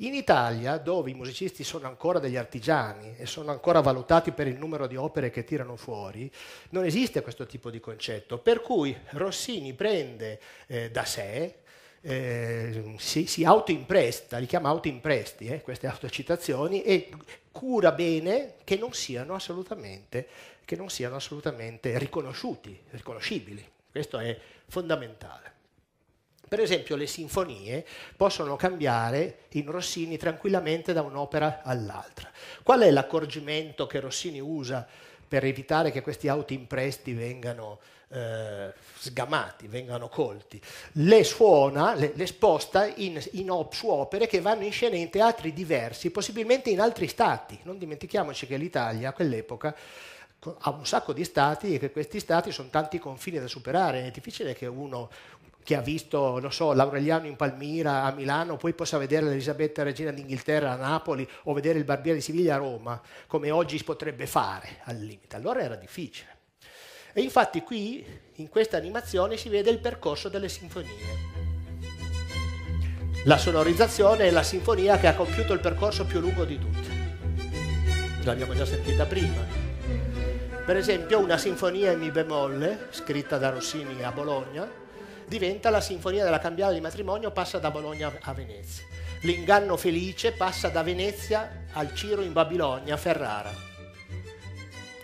In Italia, dove i musicisti sono ancora degli artigiani e sono ancora valutati per il numero di opere che tirano fuori, non esiste questo tipo di concetto, per cui Rossini prende eh, da sé eh, si, si autoimpresta, li chiama autoimpresti eh, queste autocitazioni e cura bene che non siano assolutamente, non siano assolutamente riconosciuti, riconoscibili. Questo è fondamentale. Per esempio le sinfonie possono cambiare in Rossini tranquillamente da un'opera all'altra. Qual è l'accorgimento che Rossini usa per evitare che questi autoimpresti vengano eh, sgamati, vengano colti, le suona, le, le sposta in, in op, su opere che vanno in scena in teatri diversi, possibilmente in altri stati. Non dimentichiamoci che l'Italia a quell'epoca ha un sacco di stati e che questi stati sono tanti confini da superare, è difficile che uno che ha visto, non so, l'Aureliano in Palmira a Milano, poi possa vedere l'Elisabetta Regina d'Inghilterra a Napoli o vedere il Barbiere di Siviglia a Roma, come oggi si potrebbe fare al limite. Allora era difficile. E infatti qui, in questa animazione, si vede il percorso delle sinfonie. La sonorizzazione è la sinfonia che ha compiuto il percorso più lungo di tutte. L'abbiamo già sentita prima. Per esempio una sinfonia in mi bemolle, scritta da Rossini a Bologna, diventa la sinfonia della cambiale di matrimonio, passa da Bologna a Venezia. L'inganno felice passa da Venezia al Ciro in Babilonia, a Ferrara.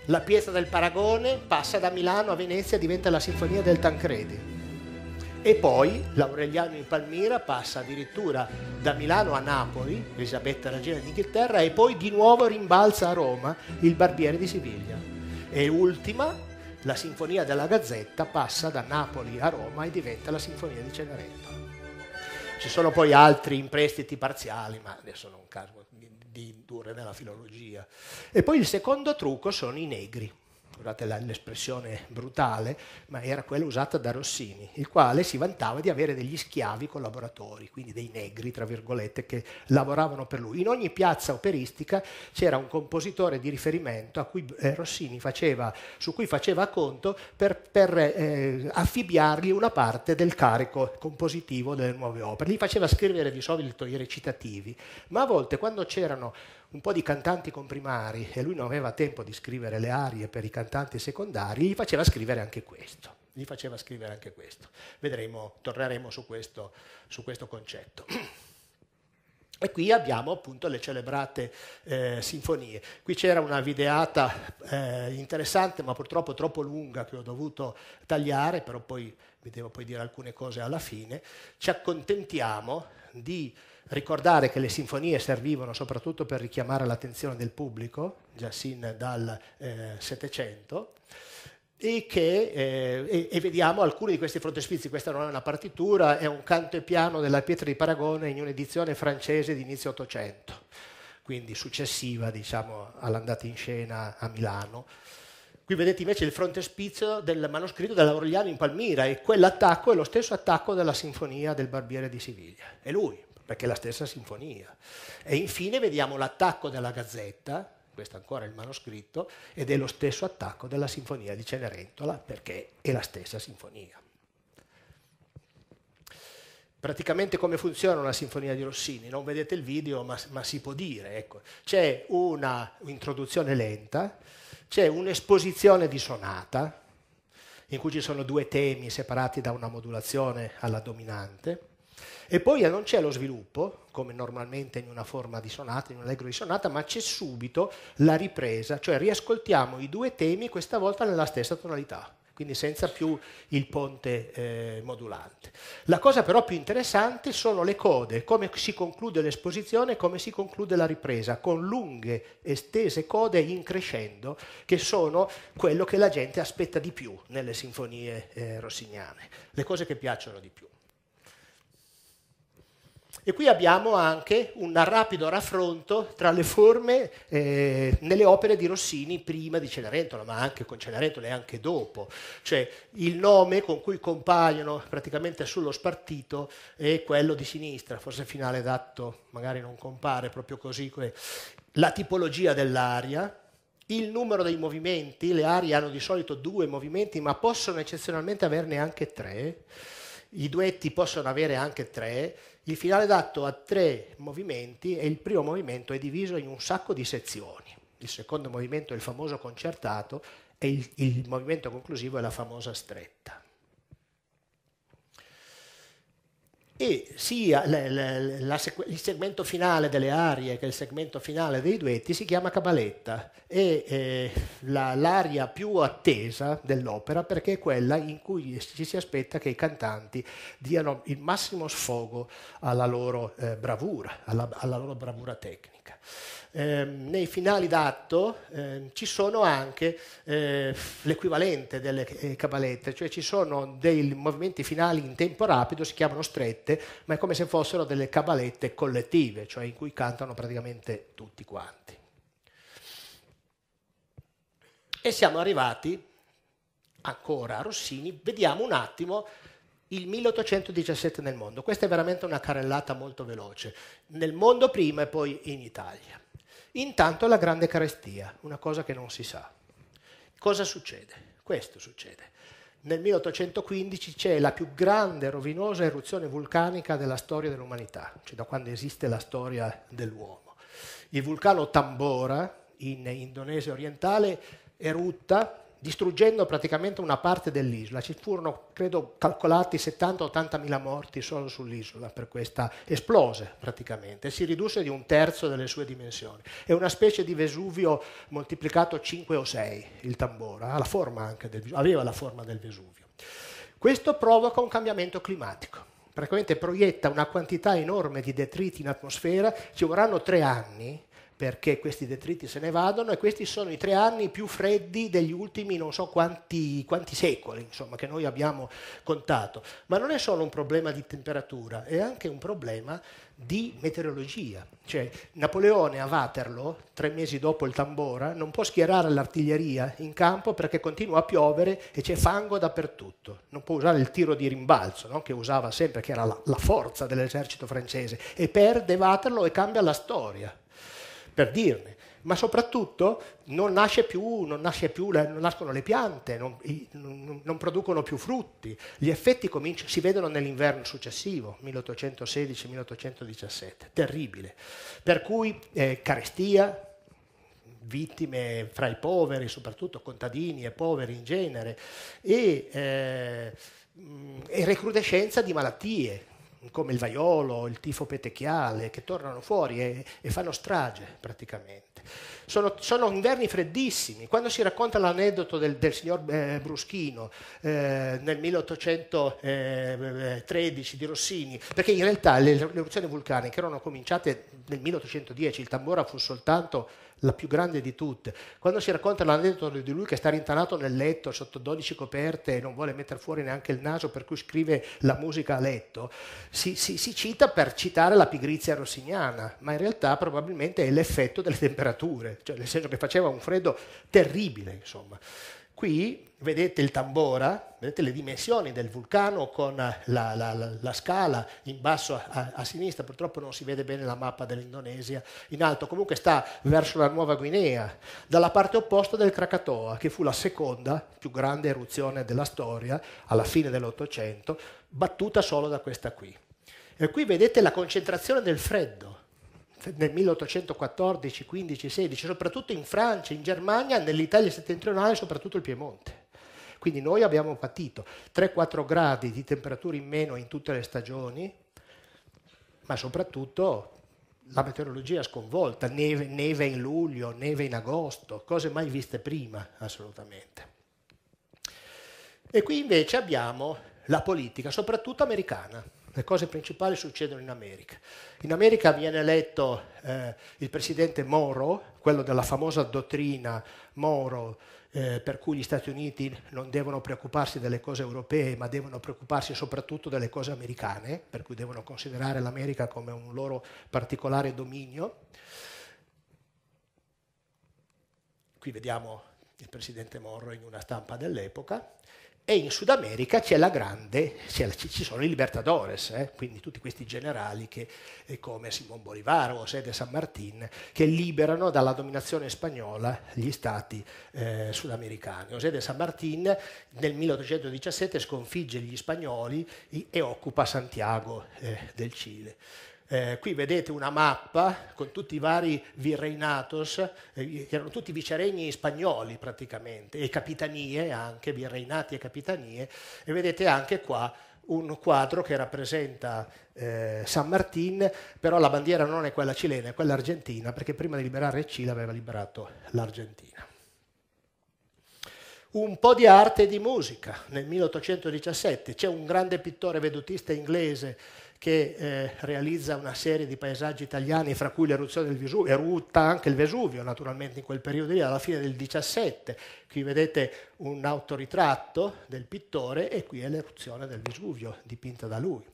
La pietra del Paragone passa da Milano a Venezia e diventa la Sinfonia del Tancredi. E poi l'Aureliano in Palmira passa addirittura da Milano a Napoli, Elisabetta Regina d'Inghilterra, e poi di nuovo rimbalza a Roma il Barbiere di Siviglia. E ultima, la Sinfonia della Gazzetta passa da Napoli a Roma e diventa la Sinfonia di Cenerentola. Ci sono poi altri imprestiti parziali, ma adesso non caso di indurre nella filologia. E poi il secondo trucco sono i negri scusate l'espressione brutale, ma era quella usata da Rossini, il quale si vantava di avere degli schiavi collaboratori, quindi dei negri, tra virgolette, che lavoravano per lui. In ogni piazza operistica c'era un compositore di riferimento cui, eh, Rossini faceva, su cui faceva conto per, per eh, affibbiargli una parte del carico compositivo delle nuove opere. Gli faceva scrivere di solito i recitativi, ma a volte quando c'erano un po' di cantanti comprimari e lui non aveva tempo di scrivere le arie per i cantanti secondari, gli faceva scrivere anche questo. Gli faceva scrivere anche questo. Vedremo, torneremo su questo, su questo concetto. *clears throat* E qui abbiamo appunto le celebrate eh, sinfonie. Qui c'era una videata eh, interessante, ma purtroppo troppo lunga, che ho dovuto tagliare, però poi vi devo poi dire alcune cose alla fine. Ci accontentiamo di ricordare che le sinfonie servivano soprattutto per richiamare l'attenzione del pubblico, già sin dal eh, Settecento, eh, eh, e, e, vediamo alcuni di questi frontespizi, questa non è una partitura, è un canto e piano della Pietra di Paragone in un'edizione francese di inizio Ottocento, quindi successiva diciamo, all'andata in scena a Milano. Qui vedete invece il frontespizio del manoscritto dell'Aureliano in Palmira e quell'attacco è lo stesso attacco della Sinfonia del Barbiere di Siviglia. È lui, perché è la stessa sinfonia. E infine vediamo l'attacco della Gazzetta, questo ancora il manoscritto, ed è lo stesso attacco della sinfonia di Cenerentola, perché è la stessa sinfonia. Praticamente come funziona una sinfonia di Rossini? Non vedete il video, ma, ma si può dire. Ecco. C'è un'introduzione lenta, c'è un'esposizione di sonata, in cui ci sono due temi separati da una modulazione alla dominante, e poi eh, non c'è lo sviluppo, come normalmente in una forma di sonata, in un allegro di sonata, ma c'è subito la ripresa, cioè riascoltiamo i due temi questa volta nella stessa tonalità, quindi senza più il ponte eh, modulante. La cosa però più interessante sono le code, come si conclude l'esposizione e come si conclude la ripresa, con lunghe, estese code in crescendo, che sono quello che la gente aspetta di più nelle sinfonie eh, rossignane, le cose che piacciono di più. E qui abbiamo anche un rapido raffronto tra le forme eh, nelle opere di Rossini prima di Cenerentola, ma anche con Cenerentola e anche dopo. Cioè il nome con cui compaiono praticamente sullo spartito è quello di sinistra, forse finale d'atto magari non compare proprio così, la tipologia dell'aria, il numero dei movimenti, le aree hanno di solito due movimenti, ma possono eccezionalmente averne anche tre, i duetti possono avere anche tre, il finale d'atto ha tre movimenti e il primo movimento è diviso in un sacco di sezioni. Il secondo movimento è il famoso concertato e il, il movimento conclusivo è la famosa stretta. e sia la, la, la, il segmento finale delle arie che il segmento finale dei duetti si chiama cabaletta e eh, l'aria più attesa dell'opera perché è quella in cui ci si aspetta che i cantanti diano il massimo sfogo alla loro eh, bravura, alla, alla loro bravura tecnica eh, nei finali d'atto eh, ci sono anche eh, l'equivalente delle eh, cabalette, cioè ci sono dei movimenti finali in tempo rapido, si chiamano strette, ma è come se fossero delle cabalette collettive, cioè in cui cantano praticamente tutti quanti. E siamo arrivati ancora a Rossini, vediamo un attimo il 1817 nel mondo. Questa è veramente una carrellata molto veloce, nel mondo prima e poi in Italia. Intanto la grande carestia, una cosa che non si sa. Cosa succede? Questo succede. Nel 1815 c'è la più grande e rovinosa eruzione vulcanica della storia dell'umanità, cioè da quando esiste la storia dell'uomo. Il vulcano Tambora, in Indonesia orientale, erutta distruggendo praticamente una parte dell'isola. Ci furono, credo, calcolati 70-80 mila morti solo sull'isola per questa esplose praticamente. Si ridusse di un terzo delle sue dimensioni. È una specie di Vesuvio moltiplicato 5 o 6, il tamburo, ha la forma anche del, aveva la forma del Vesuvio. Questo provoca un cambiamento climatico. Praticamente proietta una quantità enorme di detriti in atmosfera, ci vorranno tre anni perché questi detriti se ne vadano e questi sono i tre anni più freddi degli ultimi non so quanti, quanti secoli insomma, che noi abbiamo contato. Ma non è solo un problema di temperatura, è anche un problema di meteorologia. Cioè, Napoleone a Waterloo, tre mesi dopo il Tambora, non può schierare l'artiglieria in campo perché continua a piovere e c'è fango dappertutto. Non può usare il tiro di rimbalzo, no? che usava sempre, che era la, la forza dell'esercito francese, e perde Waterloo e cambia la storia per dirne ma soprattutto non, più, non, più, non, nascono le piante, non, non producono più frutti. Gli effetti si vedono nell'inverno successivo, 1816-1817, terribile. Per cui eh, carestia, vittime fra i poveri, soprattutto contadini e poveri in genere, e, eh, mm, e recrudescenza di malattie, come il vaiolo, il tifo petechiale, che tornano fuori e, e fanno strage praticamente. Sono, sono, inverni freddissimi. Quando si racconta l'aneddoto del, del signor eh, Bruschino eh, nel 1813 di Rossini, perché in realtà le, le eruzioni vulcaniche erano cominciate nel 1810, il tamburo fu soltanto la più grande di tutte. Quando si racconta l'aneddoto di lui che sta rintanato nel letto sotto 12 coperte e non vuole mettere fuori neanche il naso, per cui scrive la musica a letto, si, si, si cita per citare la pigrizia rossignana, ma in realtà probabilmente è l'effetto delle temperature, cioè nel senso che faceva un freddo terribile, insomma. Qui vedete il Tambora, eh? vedete le dimensioni del vulcano con la, la, la scala in basso a, a, sinistra, purtroppo non si vede bene la mappa dell'Indonesia, in alto comunque sta verso la Nuova Guinea, dalla parte opposta del Krakatoa, che fu la seconda più grande eruzione della storia alla fine dell'Ottocento, battuta solo da questa qui. E qui vedete la concentrazione del freddo nel 1814, 15, 16, soprattutto in Francia, in Germania, nell'Italia settentrionale, soprattutto il Piemonte. Quindi noi abbiamo patito 3-4 gradi di temperatura in meno in tutte le stagioni, ma soprattutto la meteorologia sconvolta, neve, neve in luglio, neve in agosto, cose mai viste prima assolutamente. E qui invece abbiamo la politica, soprattutto americana. Le cose principali succedono in America. In America viene eletto eh, il presidente Moro, quello della famosa dottrina Moro eh, per cui gli Stati Uniti non devono preoccuparsi delle cose europee, ma devono preoccuparsi soprattutto delle cose americane, per cui devono considerare l'America come un loro particolare dominio. Qui vediamo il presidente Morro in una stampa dell'epoca e in Sud America c'è la grande, c'è la, ci sono i Libertadores, eh? quindi tutti questi generali che, eh, come Simon Bolivar o José de San Martín che liberano dalla dominazione spagnola gli stati eh, sudamericani. José de San Martín nel 1817 sconfigge gli spagnoli e, e occupa Santiago eh, del Cile. Eh, qui vedete una mappa con tutti i vari virreinatos, eh, erano tutti viceregni spagnoli praticamente, e capitanie anche, virreinati e capitanie, e vedete anche qua un quadro che rappresenta eh, San Martín, però la bandiera non è quella cilena, è quella argentina, perché prima di liberare Cile aveva liberato l'Argentina. Un po' di arte e di musica. Nel 1817 c'è un grande pittore vedutista inglese che eh, realizza una serie di paesaggi italiani, fra cui l'eruzione del Vesuvio, erutta anche il Vesuvio naturalmente in quel periodo lì, alla fine del 17. Qui vedete un autoritratto del pittore e qui è l'eruzione del Vesuvio dipinta da lui.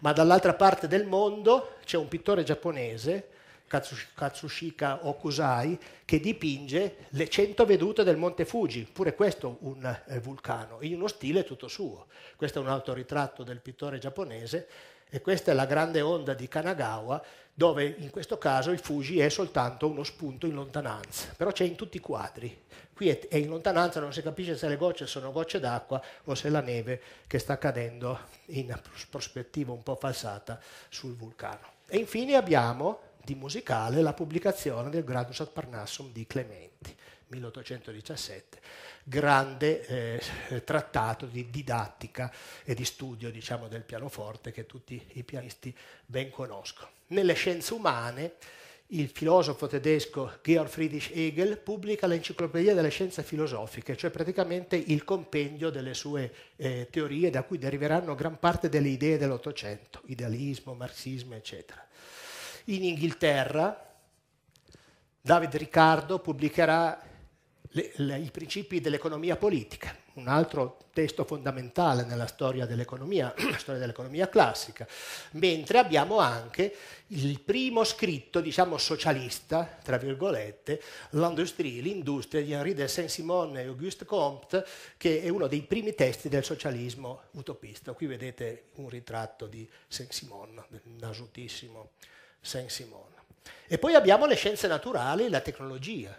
Ma dall'altra parte del mondo c'è un pittore giapponese, Katsushika Okusai, che dipinge le cento vedute del Monte Fuji, pure questo un eh, vulcano, in uno stile tutto suo. Questo è un autoritratto del pittore giapponese e questa è la grande onda di Kanagawa, dove in questo caso il Fuji è soltanto uno spunto in lontananza, però c'è in tutti i quadri. Qui è, in lontananza, non si capisce se le gocce sono gocce d'acqua o se è la neve che sta cadendo in prospettiva un po' falsata sul vulcano. E infine abbiamo di musicale la pubblicazione del Gradus ad Parnassum di Clementi. 1817, grande eh, trattato di didattica e di studio diciamo, del pianoforte che tutti i pianisti ben conoscono. Nelle scienze umane il filosofo tedesco Georg Friedrich Hegel pubblica l'Enciclopedia delle Scienze Filosofiche, cioè praticamente il compendio delle sue eh, teorie da cui deriveranno gran parte delle idee dell'Ottocento, idealismo, marxismo, eccetera. In Inghilterra David Riccardo pubblicherà le, le, i principi dell'economia politica, un altro testo fondamentale nella storia dell'economia, *clears throat* la storia dell'economia classica, mentre abbiamo anche il primo scritto, diciamo socialista, tra virgolette, l'industrie, l'industria di Henri de Saint-Simon e Auguste Comte, che è uno dei primi testi del socialismo utopista. Qui vedete un ritratto di Saint-Simon, del nasutissimo Saint-Simon. E poi abbiamo le scienze naturali e la tecnologia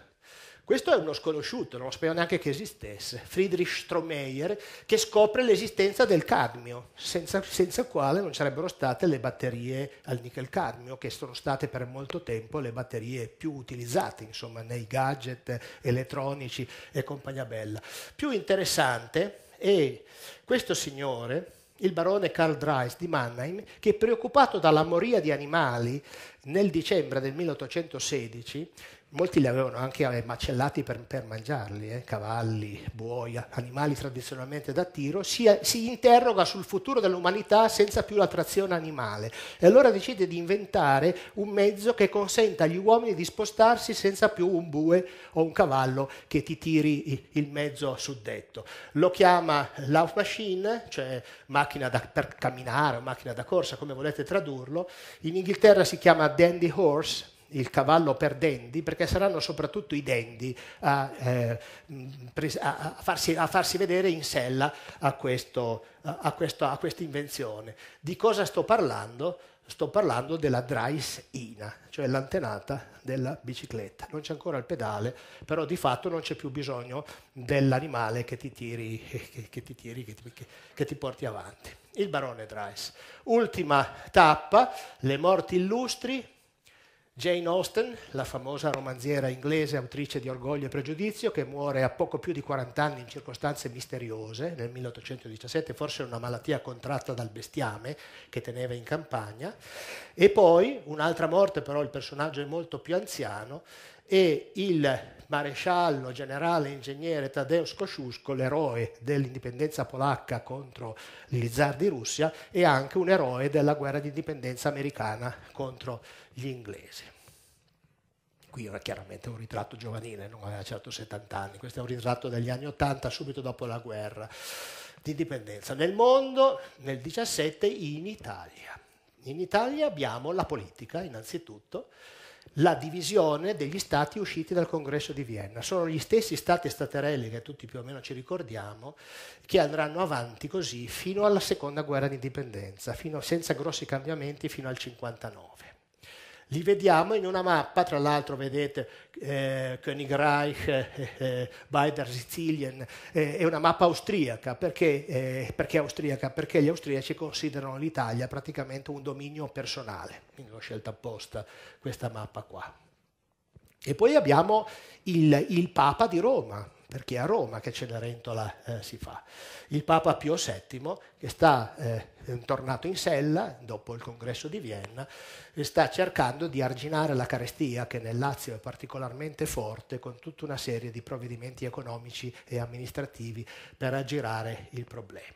questo è uno sconosciuto, non lo spero neanche che esistesse, Friedrich Stromeyer, che scopre l'esistenza del cadmio, senza, senza quale non sarebbero state le batterie al nickel cadmio, che sono state per molto tempo le batterie più utilizzate insomma, nei gadget elettronici e compagnia bella. Più interessante è questo signore, il barone Karl Dreis di Mannheim, che preoccupato dalla moria di animali nel dicembre del 1816 molti li avevano anche eh, macellati per, per mangiarli, eh? cavalli, buoi, animali tradizionalmente da tiro, si, eh, si, interroga sul futuro dell'umanità senza più la trazione animale e allora decide di inventare un mezzo che consenta agli uomini di spostarsi senza più un bue o un cavallo che ti tiri il mezzo suddetto. Lo chiama Love Machine, cioè macchina da, per camminare o macchina da corsa, come volete tradurlo, in Inghilterra si chiama Dandy Horse il cavallo per dendi, perché saranno soprattutto i dendi a, eh, a, farsi, a farsi, vedere in sella a, questo, questo, a, questa invenzione. Di cosa sto parlando? Sto parlando della Drais Ina, cioè l'antenata della bicicletta. Non c'è ancora il pedale, però di fatto non c'è più bisogno dell'animale che ti tiri, che, che ti, tiri che, che ti porti avanti. Il barone Drais. Ultima tappa, le morti illustri, Jane Austen, la famosa romanziera inglese, autrice di Orgoglio e Pregiudizio, che muore a poco più di 40 anni in circostanze misteriose nel 1817, forse una malattia contratta dal bestiame che teneva in campagna. E poi un'altra morte, però il personaggio è molto più anziano, e il maresciallo, generale, ingegnere Tadeusz Kosciusko, l'eroe dell'indipendenza polacca contro gli zar di Russia, e anche un eroe della guerra di indipendenza americana contro gli inglesi. Qui era chiaramente un ritratto giovanile, non aveva certo 70 anni, questo è un ritratto degli anni 80, subito dopo la guerra di indipendenza. Nel mondo, nel 17, in Italia. In Italia abbiamo la politica, innanzitutto, la divisione degli stati usciti dal congresso di Vienna. Sono gli stessi stati staterelli che tutti più o meno ci ricordiamo che andranno avanti così fino alla seconda guerra d'indipendenza, fino, senza grossi cambiamenti fino al 59. Li vediamo in una mappa, tra l'altro vedete eh, Königreich, eh, eh Bader Sizilien, eh, è una mappa austriaca. Perché, eh, perché austriaca? Perché gli austriaci considerano l'Italia praticamente un dominio personale, quindi l'ho scelta apposta questa mappa qua. E poi abbiamo il, il Papa di Roma, perché è a Roma che Cenerentola eh, si fa. Il Papa Pio VII, che sta eh, tornato in sella dopo il congresso di Vienna, sta cercando di arginare la carestia che nel Lazio è particolarmente forte con tutta una serie di provvedimenti economici e amministrativi per aggirare il problema.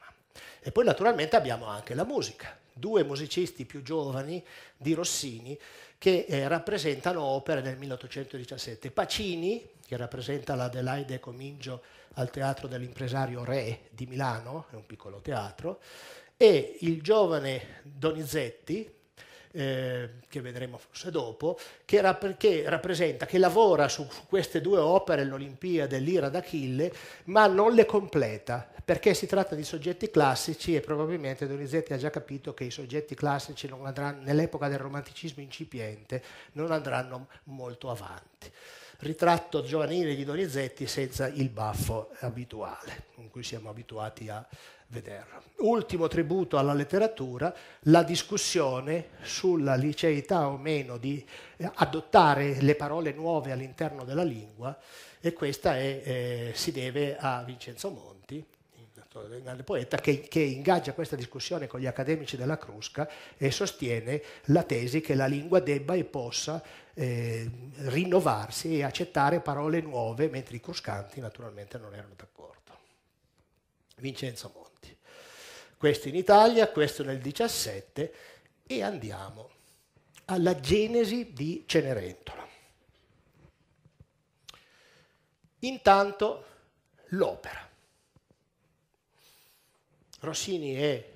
E poi naturalmente abbiamo anche la musica, due musicisti più giovani di Rossini che eh, rappresentano opere del 1817. Pacini, che rappresenta l'Adelaide Comingio al Teatro dell'Impresario Re di Milano, è un piccolo teatro, e il giovane Donizetti, eh, che vedremo forse dopo, che, rapp- che, rappresenta, che lavora su, queste due opere, l'Olimpiade e l'Ira d'Achille, ma non le completa, perché si tratta di soggetti classici e probabilmente Donizetti ha già capito che i soggetti classici andranno, nell'epoca del romanticismo incipiente non andranno molto avanti. Ritratto giovanile di Donizetti senza il baffo abituale, con cui siamo abituati a vederlo. Ultimo tributo alla letteratura, la discussione sulla liceità o meno di eh, adottare le parole nuove all'interno della lingua e questa è, eh, si deve a Vincenzo Monti, il grande poeta, che, che ingaggia questa discussione con gli accademici della Crusca e sostiene la tesi che la lingua debba e possa eh, rinnovarsi e accettare parole nuove, mentre i cruscanti naturalmente non erano d'accordo. Vincenzo Monti questo in Italia, questo nel 17 e andiamo alla genesi di Cenerentola. Intanto l'opera. Rossini è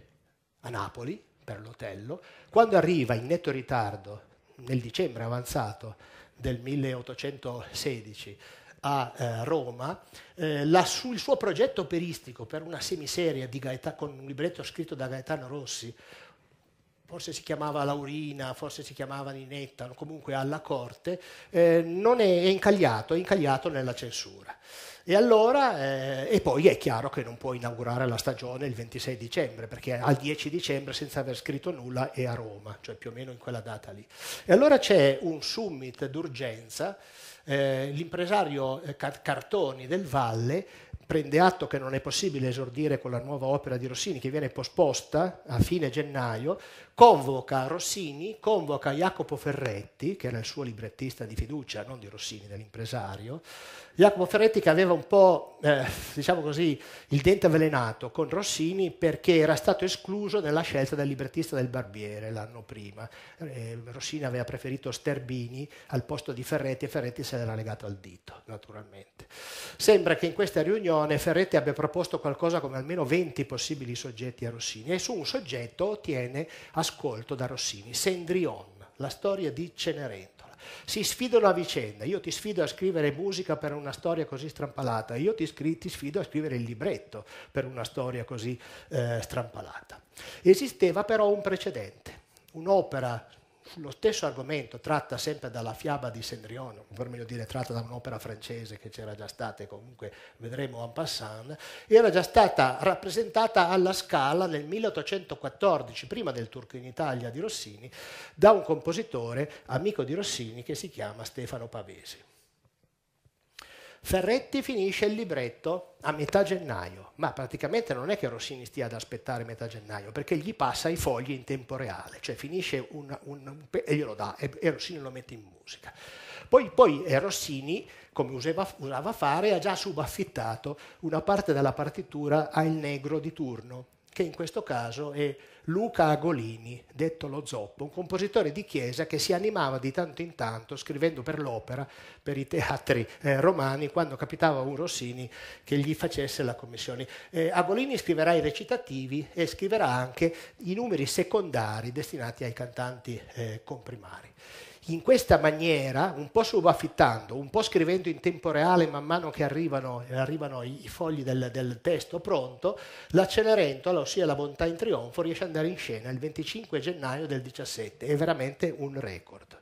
a Napoli per l'Otello, quando arriva in netto ritardo nel dicembre avanzato del 1816 a eh, Roma, eh, la, su, il suo progetto operistico per una semiserie Gaeta, con un libretto scritto da Gaetano Rossi, forse si chiamava Laurina, forse si chiamava Ninetta, comunque alla corte, eh, non è, è, incagliato, è incagliato nella censura. E allora, eh, e poi è chiaro che non può inaugurare la stagione il 26 dicembre, perché al 10 dicembre, senza aver scritto nulla, è a Roma, cioè più o meno in quella data lì. E allora c'è un summit d'urgenza eh, l'impresario eh, Cartoni del Valle prende atto che non è possibile esordire con la nuova opera di Rossini che viene posposta a fine gennaio, convoca Rossini, convoca Jacopo Ferretti, che era il suo librettista di fiducia, non di Rossini, dell'impresario, Jacopo Ferretti che aveva un po', eh, diciamo così, il dente avvelenato con Rossini perché era stato escluso nella scelta del librettista del Barbiere l'anno prima. Eh, Rossini aveva preferito Sterbini al posto di Ferretti e Ferretti se l'era legato al dito, naturalmente. Sembra che in questa riunione Ferretti abbia proposto qualcosa come almeno 20 possibili soggetti a Rossini e su un soggetto ottiene a ascolto da Rossini, Sendrion, la storia di Cenerentola. Si sfidano a vicenda, io ti sfido a scrivere musica per una storia così strampalata, io ti, scri- ti sfido a scrivere il libretto per una storia così eh, strampalata. Esisteva però un precedente, un'opera lo stesso argomento tratta sempre dalla fiaba di Sendrion, per meglio dire tratta da un'opera francese che c'era già stata e comunque vedremo en passant, era già stata rappresentata alla Scala nel 1814, prima del Turco in Italia di Rossini, da un compositore amico di Rossini che si chiama Stefano Pavesi. Ferretti finisce il libretto a metà gennaio, ma praticamente non è che Rossini stia ad aspettare metà gennaio, perché gli passa i fogli in tempo reale, cioè finisce un, un, un e glielo dà e, e, Rossini lo mette in musica. Poi, poi eh, Rossini, come usava, usava fare, ha già subaffittato una parte della partitura al negro di turno, che in questo caso è Luca Agolini, detto lo Zoppo, un compositore di chiesa che si animava di tanto in tanto scrivendo per l'opera, per i teatri eh, romani, quando capitava un Rossini che gli facesse la commissione. Eh, Agolini scriverà i recitativi e scriverà anche i numeri secondari destinati ai cantanti eh, comprimari in questa maniera, un po' subaffittando, un po' scrivendo in tempo reale man mano che arrivano, arrivano i, fogli del, del, testo pronto, la Cenerentola, ossia la bontà in trionfo, riesce ad andare in scena il 25 gennaio del 17, è veramente un record.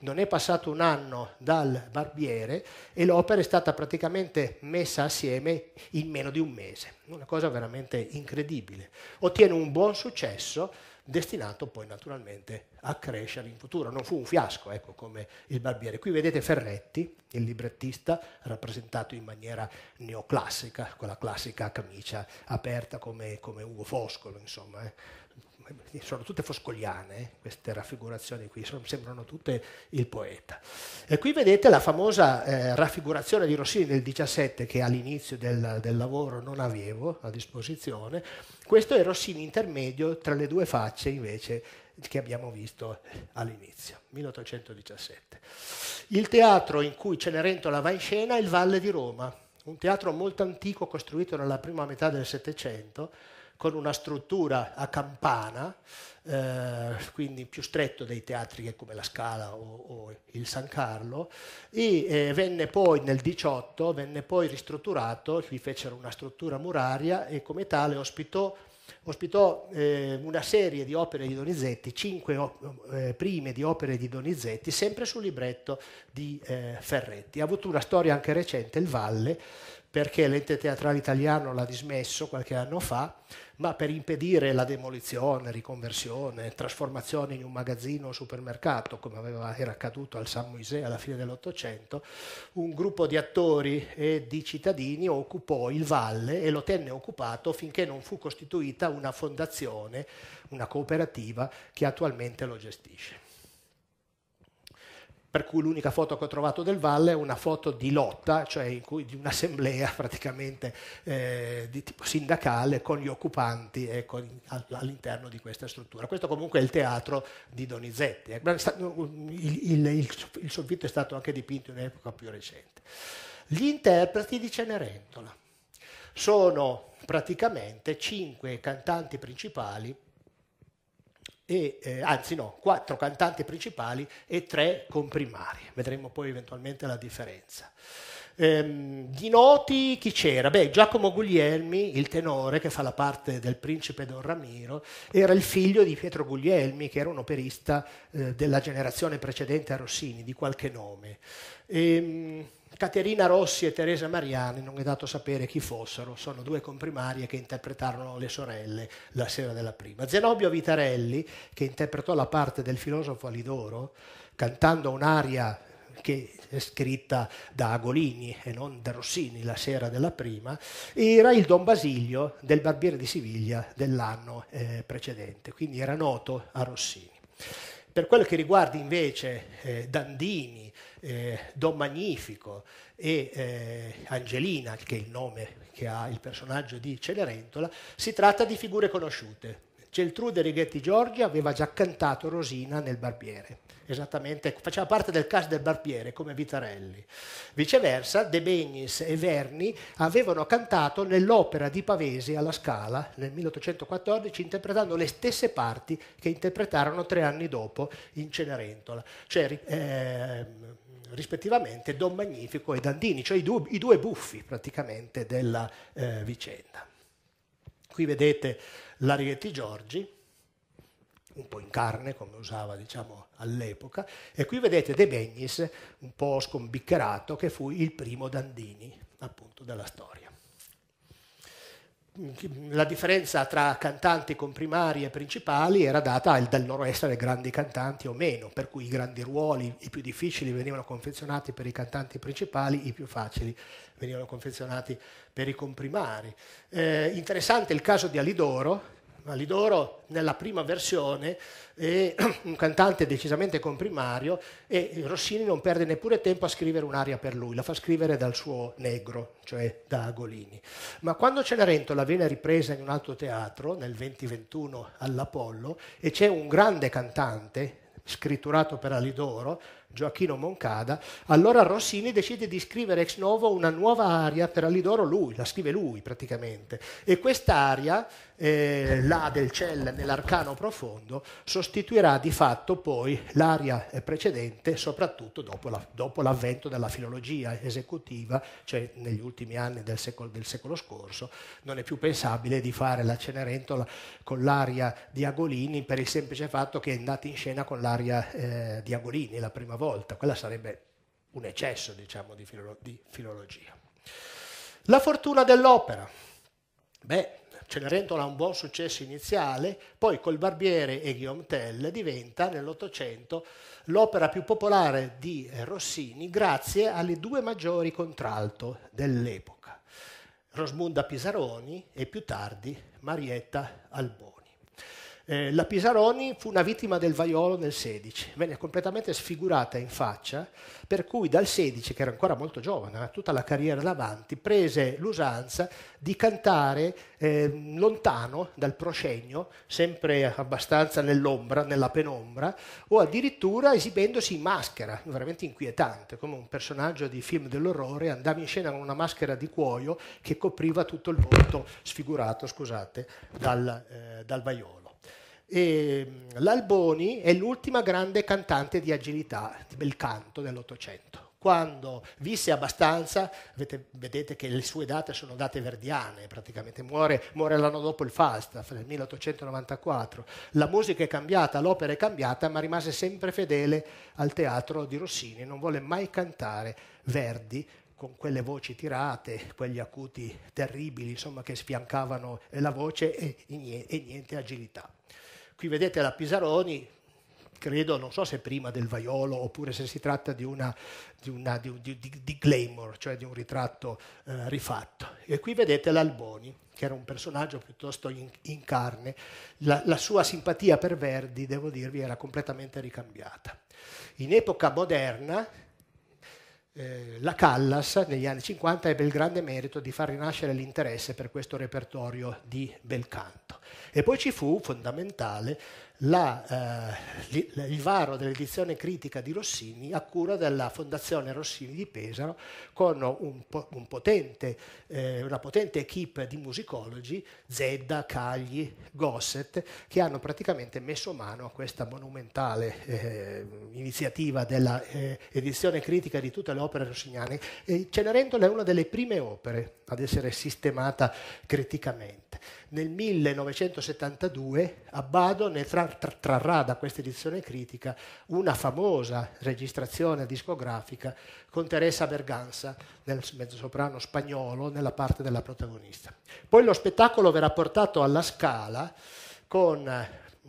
Non è passato un anno dal barbiere e l'opera è stata praticamente messa assieme in meno di un mese, una cosa veramente incredibile. Ottiene un buon successo destinato poi naturalmente a crescere in futuro. Non fu un fiasco, ecco, come il barbiere. Qui vedete Ferretti, il librettista, rappresentato in maniera neoclassica, con la classica camicia aperta come, come Ugo Foscolo, insomma. Eh sono tutte foscoliane eh, queste raffigurazioni qui, sono, sembrano tutte il poeta. E qui vedete la famosa eh, raffigurazione di Rossini del 17 che all'inizio del, del, lavoro non avevo a disposizione, questo è Rossini intermedio tra le due facce invece che abbiamo visto all'inizio, 1817. Il teatro in cui Cenerentola va in scena è il Valle di Roma, un teatro molto antico costruito nella prima metà del Settecento, con una struttura a campana, eh, quindi più stretto dei teatri che come la Scala o, o il San Carlo, e eh, venne poi nel 18, venne poi ristrutturato, gli fecero una struttura muraria e come tale ospitò ospitò eh, una serie di opere di Donizetti, cinque eh, prime di opere di Donizetti, sempre sul libretto di eh, Ferretti. Ha avuto una storia anche recente, il Valle, perché l'ente teatrale italiano l'ha dismesso qualche anno fa ma per impedire la demolizione, riconversione, trasformazione in un magazzino o supermercato, come aveva, era accaduto al San Moisè alla fine dell'Ottocento, un gruppo di attori e di cittadini occupò il valle e lo tenne occupato finché non fu costituita una fondazione, una cooperativa che attualmente lo gestisce per cui l'unica foto che ho trovato del Valle è una foto di lotta, cioè cui, di un'assemblea *laughs* praticamente eh, di tipo sindacale con gli occupanti e all'interno di questa struttura. Questo comunque è il teatro di Donizetti. Eh. Il, il, il, il soffitto è stato anche dipinto in epoca più recente. Gli interpreti di Cenerentola sono praticamente cinque cantanti principali e, eh, anzi no, quattro cantanti principali e tre comprimari. Vedremo poi eventualmente la differenza. Ehm, di noti chi c'era? Beh, Giacomo Guglielmi, il tenore che fa la parte del principe Don Ramiro, era il figlio di Pietro Guglielmi, che era un operista eh, della generazione precedente a Rossini, di qualche nome. Ehm, Caterina Rossi e Teresa Mariani, non è dato sapere chi fossero, sono due comprimarie che interpretarono le sorelle la sera della prima. Zenobio Vitarelli, che interpretò la parte del filosofo Alidoro, cantando un'aria che è scritta da Agolini e non da Rossini la sera della prima, era il Don Basilio del Barbiere di Siviglia dell'anno eh, precedente, quindi era noto a Rossini. Per quello che riguarda invece eh, Dandini, eh, Don Magnifico e eh, Angelina, che è il nome che ha il personaggio di Cenerentola, si tratta di figure conosciute. Geltrude Righetti Giorgi aveva già cantato Rosina nel Barbiere. Esattamente, faceva parte del cast del Barbiere come Vitarelli. Viceversa, De Begnis e Verni avevano cantato nell'opera di Pavesi alla Scala nel 1814, interpretando le stesse parti che interpretarono tre anni dopo in Cenerentola. Cioè, eh, rispettivamente Don Magnifico e Dandini, cioè i due, i due buffi praticamente della eh, vicenda. Qui vedete Larietti Giorgi, un po' in carne come usava diciamo, all'epoca, e qui vedete De Begnis un po' scombiccherato che fu il primo Dandini appunto della storia. La differenza tra cantanti comprimari e principali era data dal loro essere grandi cantanti o meno, per cui i grandi ruoli, i più difficili venivano confezionati per i cantanti principali, i più facili venivano confezionati per i comprimari. Eh, interessante il caso di Alidoro, Alidoro nella prima versione è *clears throat* un cantante decisamente comprimario e Rossini non perde neppure tempo a scrivere un'aria per lui, la fa scrivere dal suo negro, cioè da Agolini. Ma quando Cenerentola viene ripresa in un altro teatro, nel 2021 all'Apollo, e c'è un grande cantante, scritturato per Alidoro, Gioacchino Moncada, allora Rossini decide di scrivere ex novo una nuova aria per Alidoro lui, la scrive lui praticamente. E quest'aria eh, la del Cell nell'arcano profondo sostituirà di fatto poi l'aria eh, precedente, soprattutto dopo, la, dopo, l'avvento della filologia esecutiva, cioè negli ultimi anni del secolo, del secolo, scorso, non è più pensabile di fare la Cenerentola con l'aria di Agolini per il semplice fatto che è andata in scena con l'aria eh, di Agolini la prima volta, quella sarebbe un eccesso diciamo, di, filolo- di filologia. La fortuna dell'opera. Beh, Cenerentola ha un buon successo iniziale, poi col Barbiere e Guillaume Tell diventa nell'Ottocento l'opera più popolare di eh, Rossini grazie alle due maggiori contralto dell'epoca, Rosmunda Pisaroni e più tardi Marietta Alboni. Eh, la Pisaroni fu una vittima del vaiolo nel 16, venne completamente sfigurata in faccia, per cui dal 16, che era ancora molto giovane, aveva eh, tutta la carriera davanti, prese l'usanza di cantare eh, lontano dal proscenio, sempre abbastanza nell'ombra, nella penombra, o addirittura esibendosi in maschera, veramente inquietante, come un personaggio di film dell'orrore, andava in scena con una maschera di cuoio che copriva tutto il volto sfigurato, scusate, dal, eh, dal vaiolo. E ehm, l'Alboni è l'ultima grande cantante di agilità del canto dell'Ottocento. Quando visse abbastanza, vedete, vedete, che le sue date sono date verdiane, praticamente muore, muore l'anno dopo il Falstaff, nel 1894. La musica è cambiata, l'opera è cambiata, ma rimase sempre fedele al teatro di Rossini, non volle mai cantare Verdi con quelle voci tirate, quegli acuti terribili, insomma, che sfiancavano la voce e, e niente agilità. Qui vedete la Pisaroni, credo, non so se prima del vaiolo oppure se si tratta di, una, di, una, di, di, di glamour, cioè di un ritratto eh, rifatto. E qui vedete l'Alboni, che era un personaggio piuttosto in, in carne. La, la, sua simpatia per Verdi, devo dirvi, era completamente ricambiata. In epoca moderna eh, la Callas negli anni 50 ebbe il grande merito di far rinascere l'interesse per questo repertorio di bel canto. E poi ci fu, fondamentale, la, eh, il varo dell'edizione critica di Rossini a cura della Fondazione Rossini di Pesaro con un, un potente, eh, una potente equip di musicologi, Zedda, Cagli, Gosset, che hanno praticamente messo mano a questa monumentale eh, iniziativa dell'edizione eh, critica di tutte le opere rossiniane. Cenerentola è una delle prime opere ad essere sistemata criticamente. Nel 1972 Abbado ne trarrà da questa edizione critica una famosa registrazione discografica con Teresa Berganza nel mezzosoprano spagnolo nella parte della protagonista. Poi lo spettacolo verrà portato alla Scala con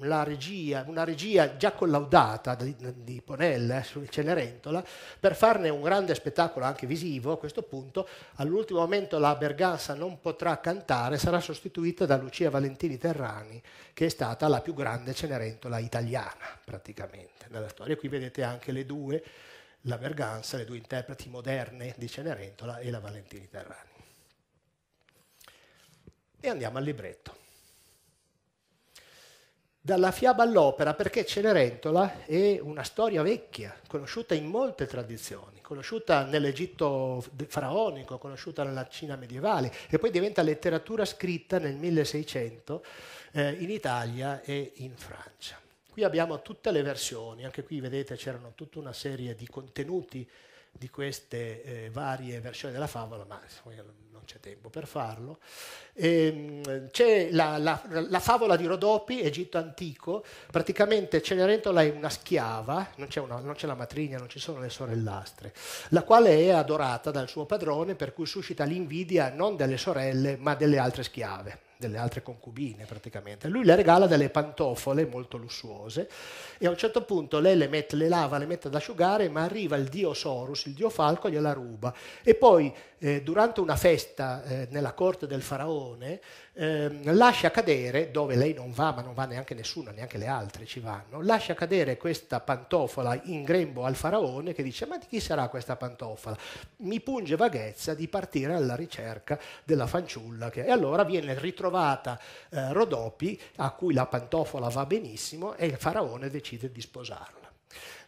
la regia, una regia già collaudata di, di Ponella eh, sul Cenerentola, per farne un grande spettacolo anche visivo a questo punto, all'ultimo momento la Berganza non potrà cantare, sarà sostituita da Lucia Valentini Terrani, che è stata la più grande Cenerentola italiana praticamente nella storia. Qui vedete anche le due, la Berganza, le due interpreti moderne di Cenerentola e la Valentini Terrani. E andiamo al libretto dalla fiaba all'opera perché Cenerentola è una storia vecchia, conosciuta in molte tradizioni, conosciuta nell'Egitto faraonico, conosciuta nella Cina medievale e poi diventa letteratura scritta nel 1600 eh, in Italia e in Francia. Qui abbiamo tutte le versioni, anche qui vedete c'erano tutta una serie di contenuti di queste eh, varie versioni della favola, ma c'è tempo per farlo. E, ehm, c'è la, la, la, favola di Rodopi, Egitto antico, praticamente Cenerentola è una schiava, non c'è, una, non c'è la matrigna, non ci sono le sorellastre, la quale è adorata dal suo padrone per cui suscita l'invidia non delle sorelle ma delle altre schiave delle altre concubine praticamente. Lui le regala delle pantofole molto lussuose e a un certo punto lei le, mette, le lava, le mette ad asciugare, ma arriva il dio Sorus, il dio Falco, gliela ruba. E poi eh, durante una festa eh, nella corte del faraone eh, lascia cadere, dove lei non va, ma non va neanche nessuno, neanche le altre ci vanno, lascia cadere questa pantofola in grembo al faraone che dice ma di chi sarà questa pantofola? Mi punge vaghezza di partire alla ricerca della fanciulla che... e allora viene ritrovata trovata eh, Rodopi, a cui la pantofola va benissimo, e il faraone decide di sposarla.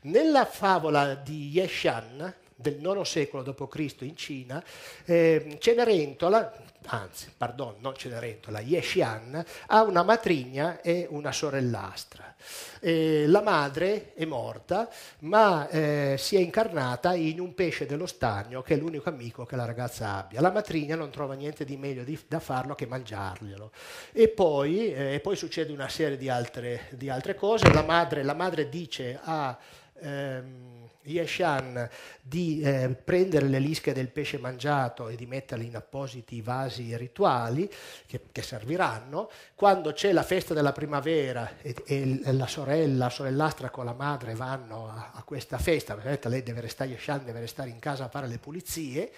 Nella favola di Yeshan, del IX secolo d.C. in Cina, eh, Cenerentola, anzi, pardon, non Cenerentola, Yeshian, ha una matrigna e una sorellastra. Eh, la madre è morta, ma eh, si è incarnata in un pesce dello stagno che è l'unico amico che la ragazza abbia. La matrigna non trova niente di meglio di, da farlo che mangiarglielo. E poi, eh, poi succede una serie di altre, di altre cose. La madre, la madre dice a... Ehm, Yeshan di eh, prendere le lische del pesce mangiato e di metterle in appositi vasi rituali che, che serviranno, quando c'è la festa della primavera e, e la sorella, la sorellastra con la madre vanno a, a questa festa, perché lei deve restare, Yeshan deve restare in casa a fare le pulizie,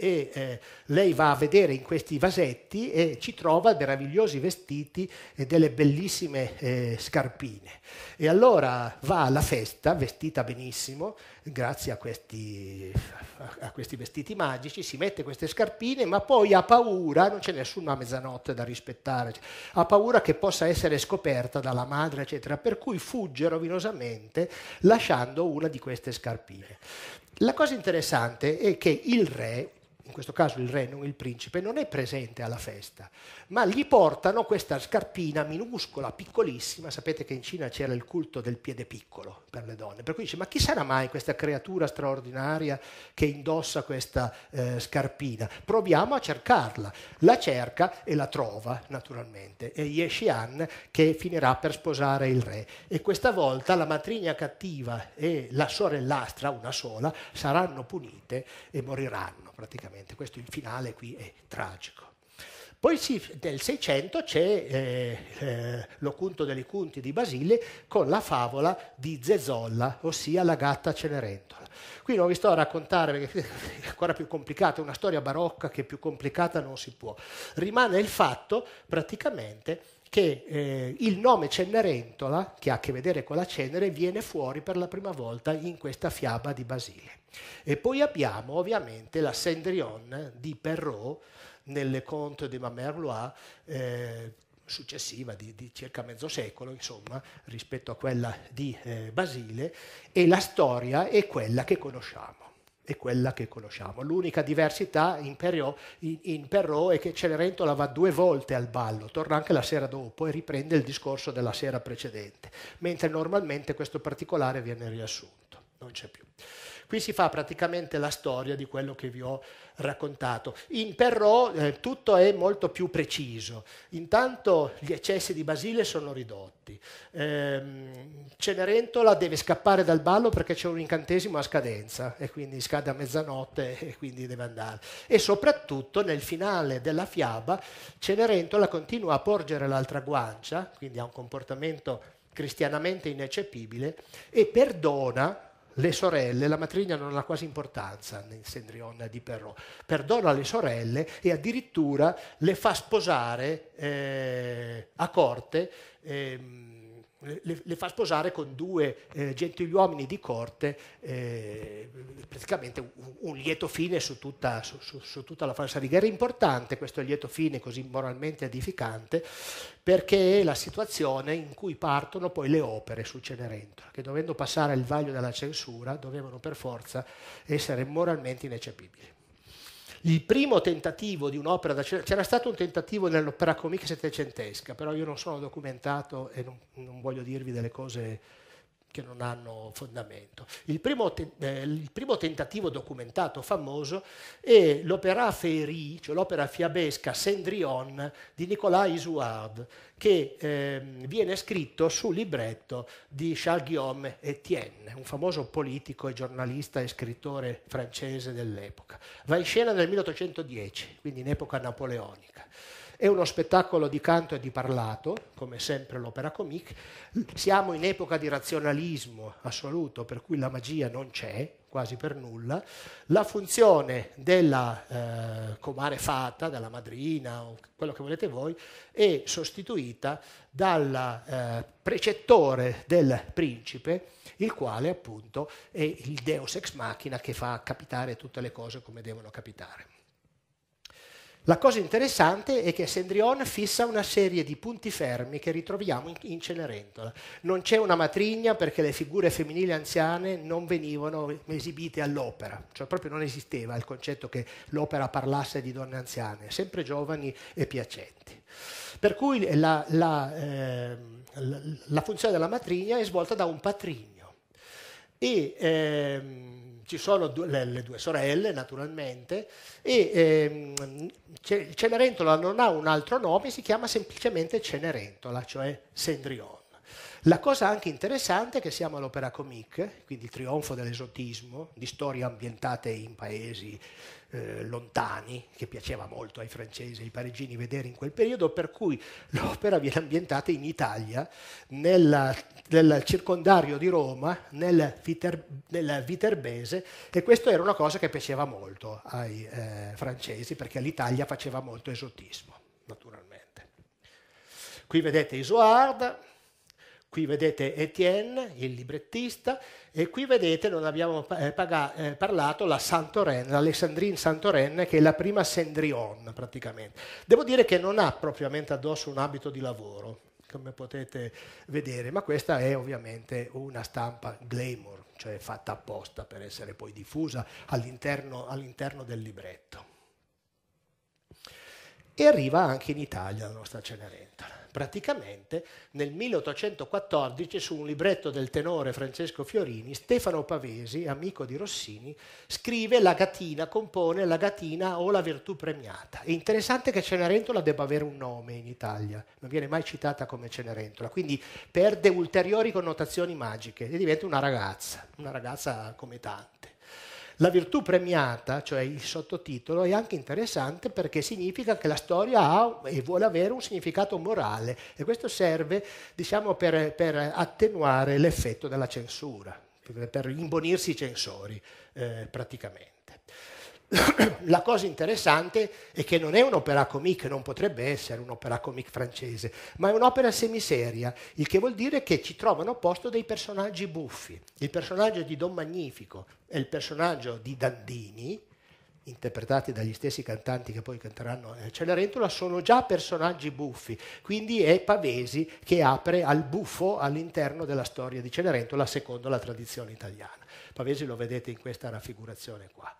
e eh, lei va a vedere in questi vasetti e ci trova meravigliosi vestiti e delle bellissime eh, scarpine. E allora va alla festa vestita benissimo, grazie a questi, a questi vestiti magici, si mette queste scarpine, ma poi ha paura, non c'è nessuna mezzanotte da rispettare, ha paura che possa essere scoperta dalla madre, eccetera, per cui fugge rovinosamente lasciando una di queste scarpine. La cosa interessante è che il re in questo caso il re, non il principe, non è presente alla festa, ma gli portano questa scarpina minuscola, piccolissima, sapete che in Cina c'era il culto del piede piccolo per le donne, per cui dice ma chi sarà mai questa creatura straordinaria che indossa questa eh, scarpina? Proviamo a cercarla, la cerca e la trova naturalmente, è Yeshian che finirà per sposare il re e questa volta la matrigna cattiva e la sorellastra, una sola, saranno punite e moriranno praticamente. Questo il finale qui è tragico. Poi sì, nel 600 c'è eh, eh, l'Ocunto delle Cunti di Basile con la favola di Zezolla, ossia la gatta Cenerentola. Qui non vi sto a raccontare perché è ancora più complicata, è una storia barocca che più complicata non si può. Rimane il fatto praticamente che eh, il nome Cenerentola, che ha a che vedere con la cenere, viene fuori per la prima volta in questa fiaba di Basile. E poi abbiamo ovviamente la Cendrillon di Perrault nel Conte de ma Merlois, eh, successiva di, di, circa mezzo secolo, insomma, rispetto a quella di eh, Basile, e la storia è quella che conosciamo. È quella che conosciamo. L'unica diversità in, Perrault, in, in Perrault è che Cenerentola va due volte al ballo, torna anche la sera dopo e riprende il discorso della sera precedente, mentre normalmente questo particolare viene riassunto, non c'è più. Qui si fa praticamente la storia di quello che vi ho raccontato. In Perrault eh, tutto è molto più preciso. Intanto gli eccessi di Basile sono ridotti. Ehm, Cenerentola deve scappare dal ballo perché c'è un incantesimo a scadenza e quindi scade a mezzanotte e quindi deve andare. E soprattutto nel finale della fiaba Cenerentola continua a porgere l'altra guancia, quindi ha un comportamento cristianamente ineccepibile, e perdona le sorelle, la matrigna non ha quasi importanza nel Sendrion di Perrault, perdona le sorelle e addirittura le fa sposare eh, a corte. Eh, le, le, fa sposare con due eh, gentiluomini di corte, eh, praticamente un, un, lieto fine su tutta, su, su, su tutta la falsariga. Era importante questo lieto fine così moralmente edificante perché è la situazione in cui partono poi le opere su Cenerentola, che dovendo passare il vaglio della censura dovevano per forza essere moralmente ineccepibili il primo tentativo di un'opera da Cervellini, c'era stato un tentativo nell'opera comica settecentesca, però io non sono documentato e non, non voglio dirvi delle cose che non hanno fondamento. Il primo, eh, il primo tentativo documentato famoso è l'opera Ferry, cioè l'opera fiabesca Sendrion di Nicolas Isouard, che eh, viene scritto sul libretto di Charles Guillaume Etienne, un famoso politico e giornalista e scrittore francese dell'epoca. Va in scena nel 1810, quindi in epoca napoleonica. È uno spettacolo di canto e di parlato, come sempre l'opera comique. Siamo in epoca di razionalismo assoluto, per cui la magia non c'è quasi per nulla. La funzione della eh, comare fata, della madrina o quello che volete voi, è sostituita dal eh, precettore del principe, il quale appunto è il deus ex machina che fa capitare tutte le cose come devono capitare. La cosa interessante è che Sendrion fissa una serie di punti fermi che ritroviamo in, Cenerentola. Non c'è una matrigna perché le figure femminili anziane non venivano esibite all'opera, cioè proprio non esisteva il concetto che l'opera parlasse di donne anziane, sempre giovani e piacenti. Per cui la, la, eh, la funzione della matrigna è svolta da un patrigno. E, ehm, ci sono due, le, le, due sorelle naturalmente e ehm, Cenerentola non ha un altro nome, si chiama semplicemente Cenerentola, cioè Sendrione. La cosa anche interessante è che siamo all'Opera Comique, quindi il trionfo dell'esotismo, di storie ambientate in paesi eh, lontani, che piaceva molto ai francesi e ai parigini vedere in quel periodo, per cui l'opera viene ambientata in Italia, nella, nel circondario di Roma, nel, Viter, nel, Viterbese, e questa era una cosa che piaceva molto ai eh, francesi, perché l'Italia faceva molto esotismo, naturalmente. Qui vedete Isoard, Qui vedete Etienne, il librettista, e qui vedete, non abbiamo eh, paga, eh, parlato, la Santorenne, l'Alessandrine Santorenne, che è la prima Sendrion praticamente. Devo dire che non ha propriamente addosso un abito di lavoro, come potete vedere, ma questa è ovviamente una stampa glamour, cioè fatta apposta per essere poi diffusa all'interno, all'interno del libretto. E arriva anche in Italia la nostra Cenerentola. Praticamente nel 1814 su un libretto del tenore Francesco Fiorini, Stefano Pavesi, amico di Rossini, scrive La gatina, compone La gatina o la virtù premiata. È interessante che Cenerentola debba avere un nome in Italia, non viene mai citata come Cenerentola, quindi perde ulteriori connotazioni magiche e diventa una ragazza, una ragazza come tante. La virtù premiata, cioè il sottotitolo, è anche interessante perché significa che la storia ha e vuole avere un significato morale e questo serve diciamo, per, per attenuare l'effetto della censura, per, per imbonirsi i censori eh, praticamente la cosa interessante è che non è un'opera comique, non potrebbe essere un'opera comique francese, ma è un'opera semiseria, il che vuol dire che ci trovano a posto dei personaggi buffi. Il personaggio di Don Magnifico e il personaggio di Dandini, interpretati dagli stessi cantanti che poi canteranno eh, Cenerentola, sono già personaggi buffi, quindi è Pavesi che apre al buffo all'interno della storia di Cenerentola secondo la tradizione italiana. Pavesi lo vedete in questa raffigurazione qua.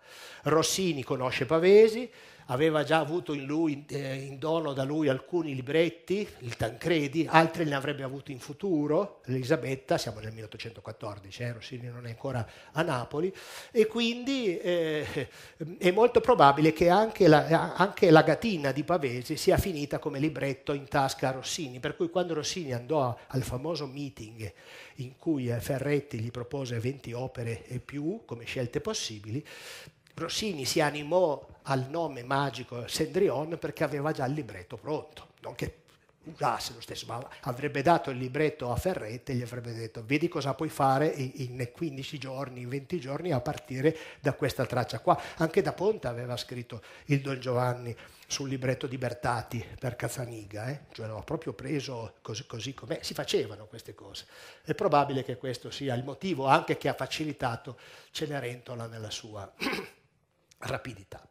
Rossini conosce Pavesi, aveva già avuto in, lui, eh, in, dono da lui alcuni libretti, il Tancredi, altri ne avrebbe avuti in futuro, Elisabetta, siamo nel 1814, eh, Rossini non è ancora a Napoli, e quindi eh, è molto probabile che anche la, anche la, Gatina di Pavese sia finita come libretto in tasca a Rossini, per cui quando Rossini andò al famoso meeting in cui eh, Ferretti gli propose 20 opere e più come scelte possibili, Rossini si animò al nome magico Sendrion perché aveva già il libretto pronto, non che usasse lo stesso, ma avrebbe dato il libretto a Ferrette e gli avrebbe detto vedi cosa puoi fare in 15 giorni, in 20 giorni a partire da questa traccia qua. Anche da Ponte aveva scritto il Don Giovanni sul libretto di Bertati per Cazzaniga, eh? cioè l'ho proprio preso così, così com'è, si facevano queste cose. È probabile che questo sia il motivo anche che ha facilitato Cenerentola nella sua rapidità.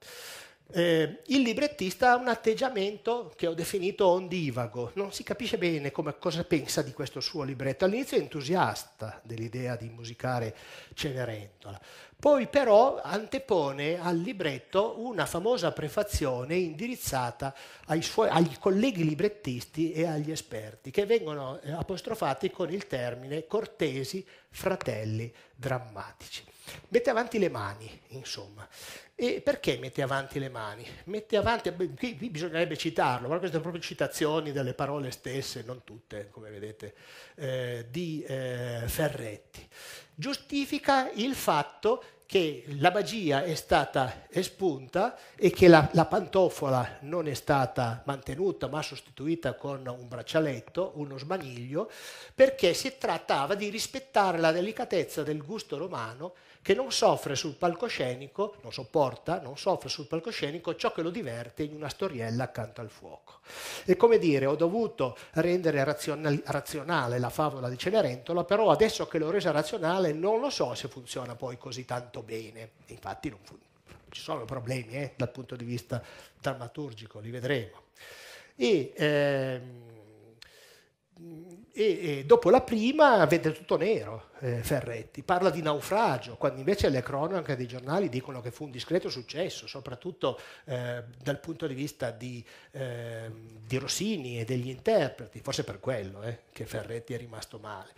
Eh, il librettista ha un atteggiamento che ho definito ondivago, non si capisce bene come, cosa pensa di questo suo libretto. All'inizio è entusiasta dell'idea di musicare Cenerentola, poi però antepone al libretto una famosa prefazione indirizzata suoi, agli colleghi librettisti e agli esperti, che vengono eh, apostrofati con il termine cortesi fratelli drammatici. Mette avanti le mani, insomma. E perché mette avanti le mani? Mette avanti, qui, bisognerebbe citarlo, ma queste sono proprio citazioni delle parole stesse, non tutte, come vedete, eh, di eh, Ferretti. Giustifica il fatto che la magia è stata espunta e che la, la, pantofola non è stata mantenuta ma sostituita con un braccialetto, uno smaniglio, perché si trattava di rispettare la delicatezza del gusto romano che non soffre sul palcoscenico, non sopporta, non soffre sul palcoscenico ciò che lo diverte in una storiella accanto al fuoco. E come dire, ho dovuto rendere razionale la favola di Cenerentola, però adesso che l'ho resa razionale non lo so se funziona poi così tanto bene. Infatti non funziona ci sono problemi eh, dal punto di vista drammaturgico, li vedremo. E, ehm, e, e, dopo la prima vede tutto nero eh, Ferretti, parla di naufragio, quando invece le cronache dei giornali dicono che fu un discreto successo, soprattutto eh, dal punto di vista di, eh, di, Rossini e degli interpreti, forse per quello eh, che Ferretti è rimasto male.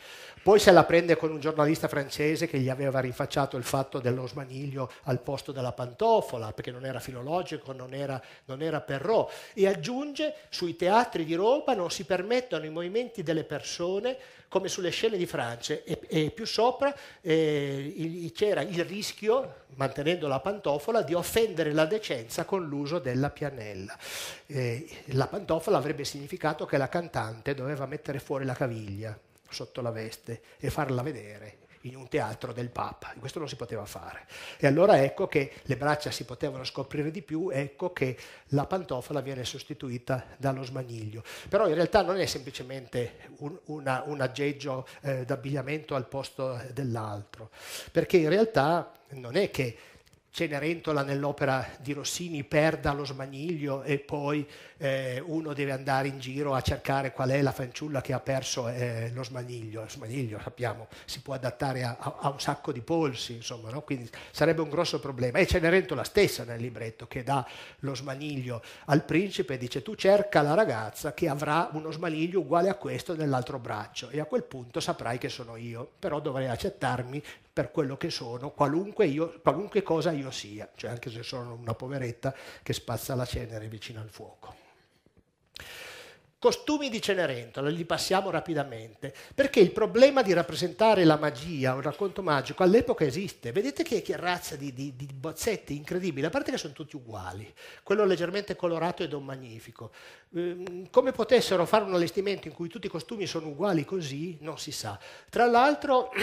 Poi se la prende con un giornalista francese che gli aveva rifacciato il fatto dello smaniglio al posto della pantofola, perché non era filologico, non era, non era Perrot, e aggiunge sui teatri di Roma non si permettono i movimenti delle persone persone, come sulle scene di Francia e, e più sopra eh, il, c'era il rischio, mantenendo la pantofola, di offendere la decenza con l'uso della pianella. Eh, la pantofola avrebbe significato che la cantante doveva mettere fuori la caviglia sotto la veste e farla vedere in un teatro del Papa. Questo non si poteva fare. E allora ecco che le braccia si potevano scoprire di più, ecco che la pantofola viene sostituita dallo smaniglio. Però in realtà non è semplicemente un, una, un aggeggio eh, d'abbigliamento al posto eh, dell'altro, perché in realtà non è che Cenerentola nell'opera di Rossini perda lo smaniglio e poi eh, uno deve andare in giro a cercare qual è la fanciulla che ha perso eh, lo smaniglio. Lo smaniglio, sappiamo, si può adattare a, a un sacco di polsi, insomma, no? quindi sarebbe un grosso problema. E Cenerentola stessa nel libretto che dà lo smaniglio al principe e dice tu cerca la ragazza che avrà uno smaniglio uguale a questo nell'altro braccio e a quel punto saprai che sono io, però dovrei accettarmi per quello che sono, qualunque, io, qualunque cosa io sia, cioè anche se sono una poveretta che spazza la cenere vicino al fuoco. Costumi di Cenerentola, li passiamo rapidamente, perché il problema di rappresentare la magia, un racconto magico, all'epoca esiste. Vedete che, che razza di, di, di, bozzetti incredibili, a parte che sono tutti uguali, quello leggermente colorato ed un magnifico. Ehm, come potessero fare un allestimento in cui tutti i costumi sono uguali così, non si sa. Tra l'altro... *clears throat*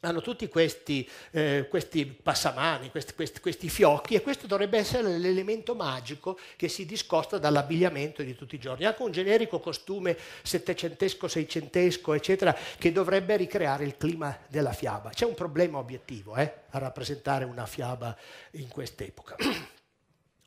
hanno tutti questi, eh, questi passamani, questi, questi, questi, fiocchi e questo dovrebbe essere l'elemento magico che si discosta dall'abbigliamento di tutti i giorni, anche un generico costume settecentesco, seicentesco, eccetera, che dovrebbe ricreare il clima della fiaba. C'è un problema obiettivo eh, a rappresentare una fiaba in quest'epoca. *clears throat*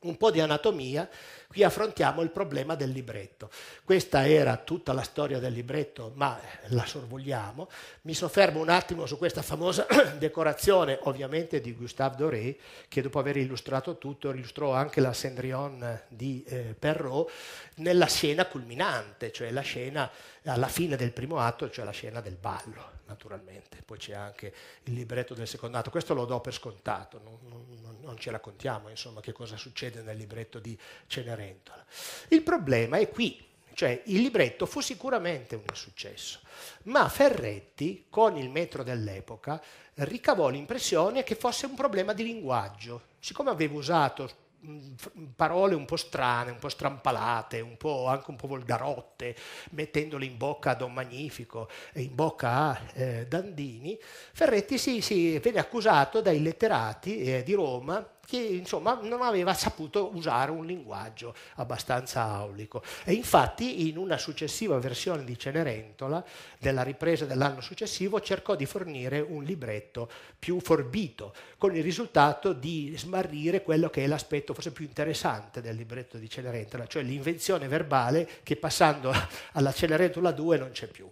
un po' di anatomia Qui affrontiamo il problema del libretto. Questa era tutta la storia del libretto, ma eh, la sorvogliamo. Mi soffermo un attimo su questa famosa *coughs* decorazione, ovviamente di Gustave Doré, che dopo aver illustrato tutto, illustrò anche la Cendrillon di eh, Perrault nella scena culminante, cioè la scena alla fine del primo atto, cioè la scena del ballo, naturalmente. Poi c'è anche il libretto del secondo atto, questo lo do per scontato, non, non, non ci raccontiamo insomma, che cosa succede nel libretto di Cenerentola Tarantola. Il problema è qui, cioè il libretto fu sicuramente un insuccesso, ma Ferretti, con il metro dell'epoca, ricavò l'impressione che fosse un problema di linguaggio. Siccome aveva usato mm, parole un po' strane, un po' strampalate, un po', anche un po' volgarotte, mettendole in bocca a Don Magnifico e in bocca a eh, Dandini, Ferretti si, si, venne accusato dai letterati eh, di Roma che insomma non aveva saputo usare un linguaggio abbastanza aulico. E infatti in una successiva versione di Cenerentola, della ripresa dell'anno successivo, cercò di fornire un libretto più forbito, con il risultato di smarrire quello che è l'aspetto forse più interessante del libretto di Cenerentola, cioè l'invenzione verbale che passando *laughs* alla Cenerentola 2 non c'è più.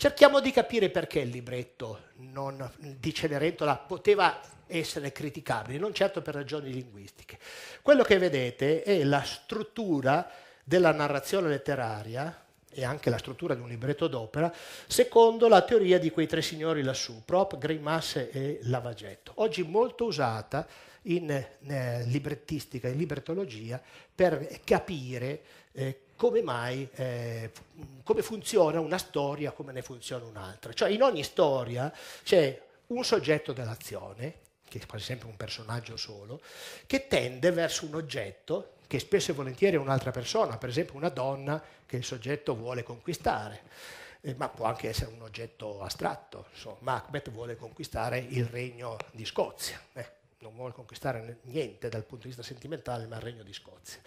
Cerchiamo di capire perché il libretto non, di Cenerentola poteva essere criticabile, non certo per ragioni linguistiche. Quello che vedete è la struttura della narrazione letteraria e anche la struttura di un libretto d'opera, secondo la teoria di quei tre signori lassù, Prop, Grimasse e Lavagetto, oggi molto usata in eh, librettistica, in librettologia, per capire eh, come mai, eh, come funziona una storia, come ne funziona un'altra. Cioè in ogni storia c'è un soggetto dell'azione, che è quasi sempre un personaggio solo, che tende verso un oggetto che spesso e volentieri è un'altra persona, per esempio una donna che il soggetto vuole conquistare, eh, ma può anche essere un oggetto astratto. Insomma, Macbeth vuole conquistare il regno di Scozia, eh, non vuole conquistare niente dal punto di vista sentimentale, ma il regno di Scozia.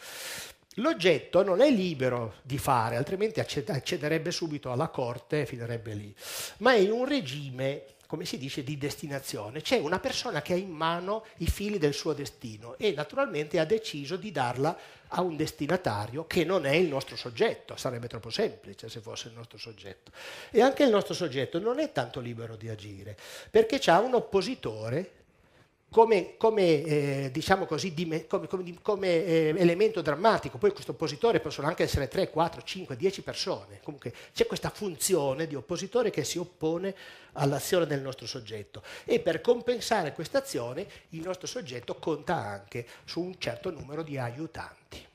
L'oggetto non è libero di fare, altrimenti accederebbe subito alla corte e finirebbe lì, ma è in un regime, come si dice, di destinazione. C'è una persona che ha in mano i fili del suo destino e naturalmente ha deciso di darla a un destinatario che non è il nostro soggetto, sarebbe troppo semplice se fosse il nostro soggetto. E anche il nostro soggetto non è tanto libero di agire, perché ha un oppositore come, come, eh, diciamo così, di, come, come eh, elemento drammatico. Poi questo oppositore possono anche essere 3, 4, 5, 10 persone. Comunque c'è questa funzione di oppositore che si oppone all'azione del nostro soggetto e per compensare questa azione il nostro soggetto conta anche su un certo numero di aiutanti.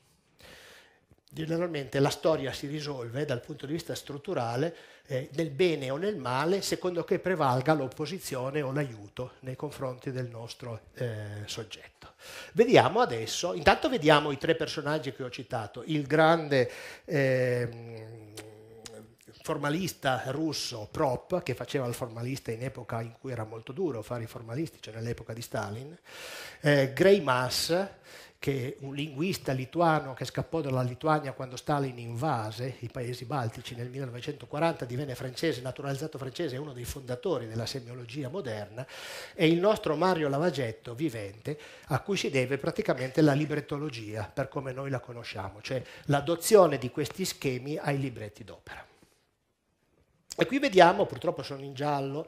Generalmente la storia si risolve dal punto di vista strutturale eh, nel bene o nel male, secondo che prevalga l'opposizione o l'aiuto nei confronti del nostro eh, soggetto. Vediamo adesso, intanto vediamo i tre personaggi che ho citato, il grande... Eh, formalista russo Prop, che faceva il formalista in epoca in cui era molto duro fare i formalisti, cioè nell'epoca di Stalin, eh, Grey Mass, che un linguista lituano che scappò dalla Lituania quando Stalin invase i paesi baltici nel 1940 divenne francese, naturalizzato francese, è uno dei fondatori della semiologia moderna, e il nostro Mario Lavagetto vivente a cui si deve praticamente la librettologia, per come noi la conosciamo, cioè l'adozione di questi schemi ai libretti d'opera. E qui vediamo, purtroppo sono in giallo,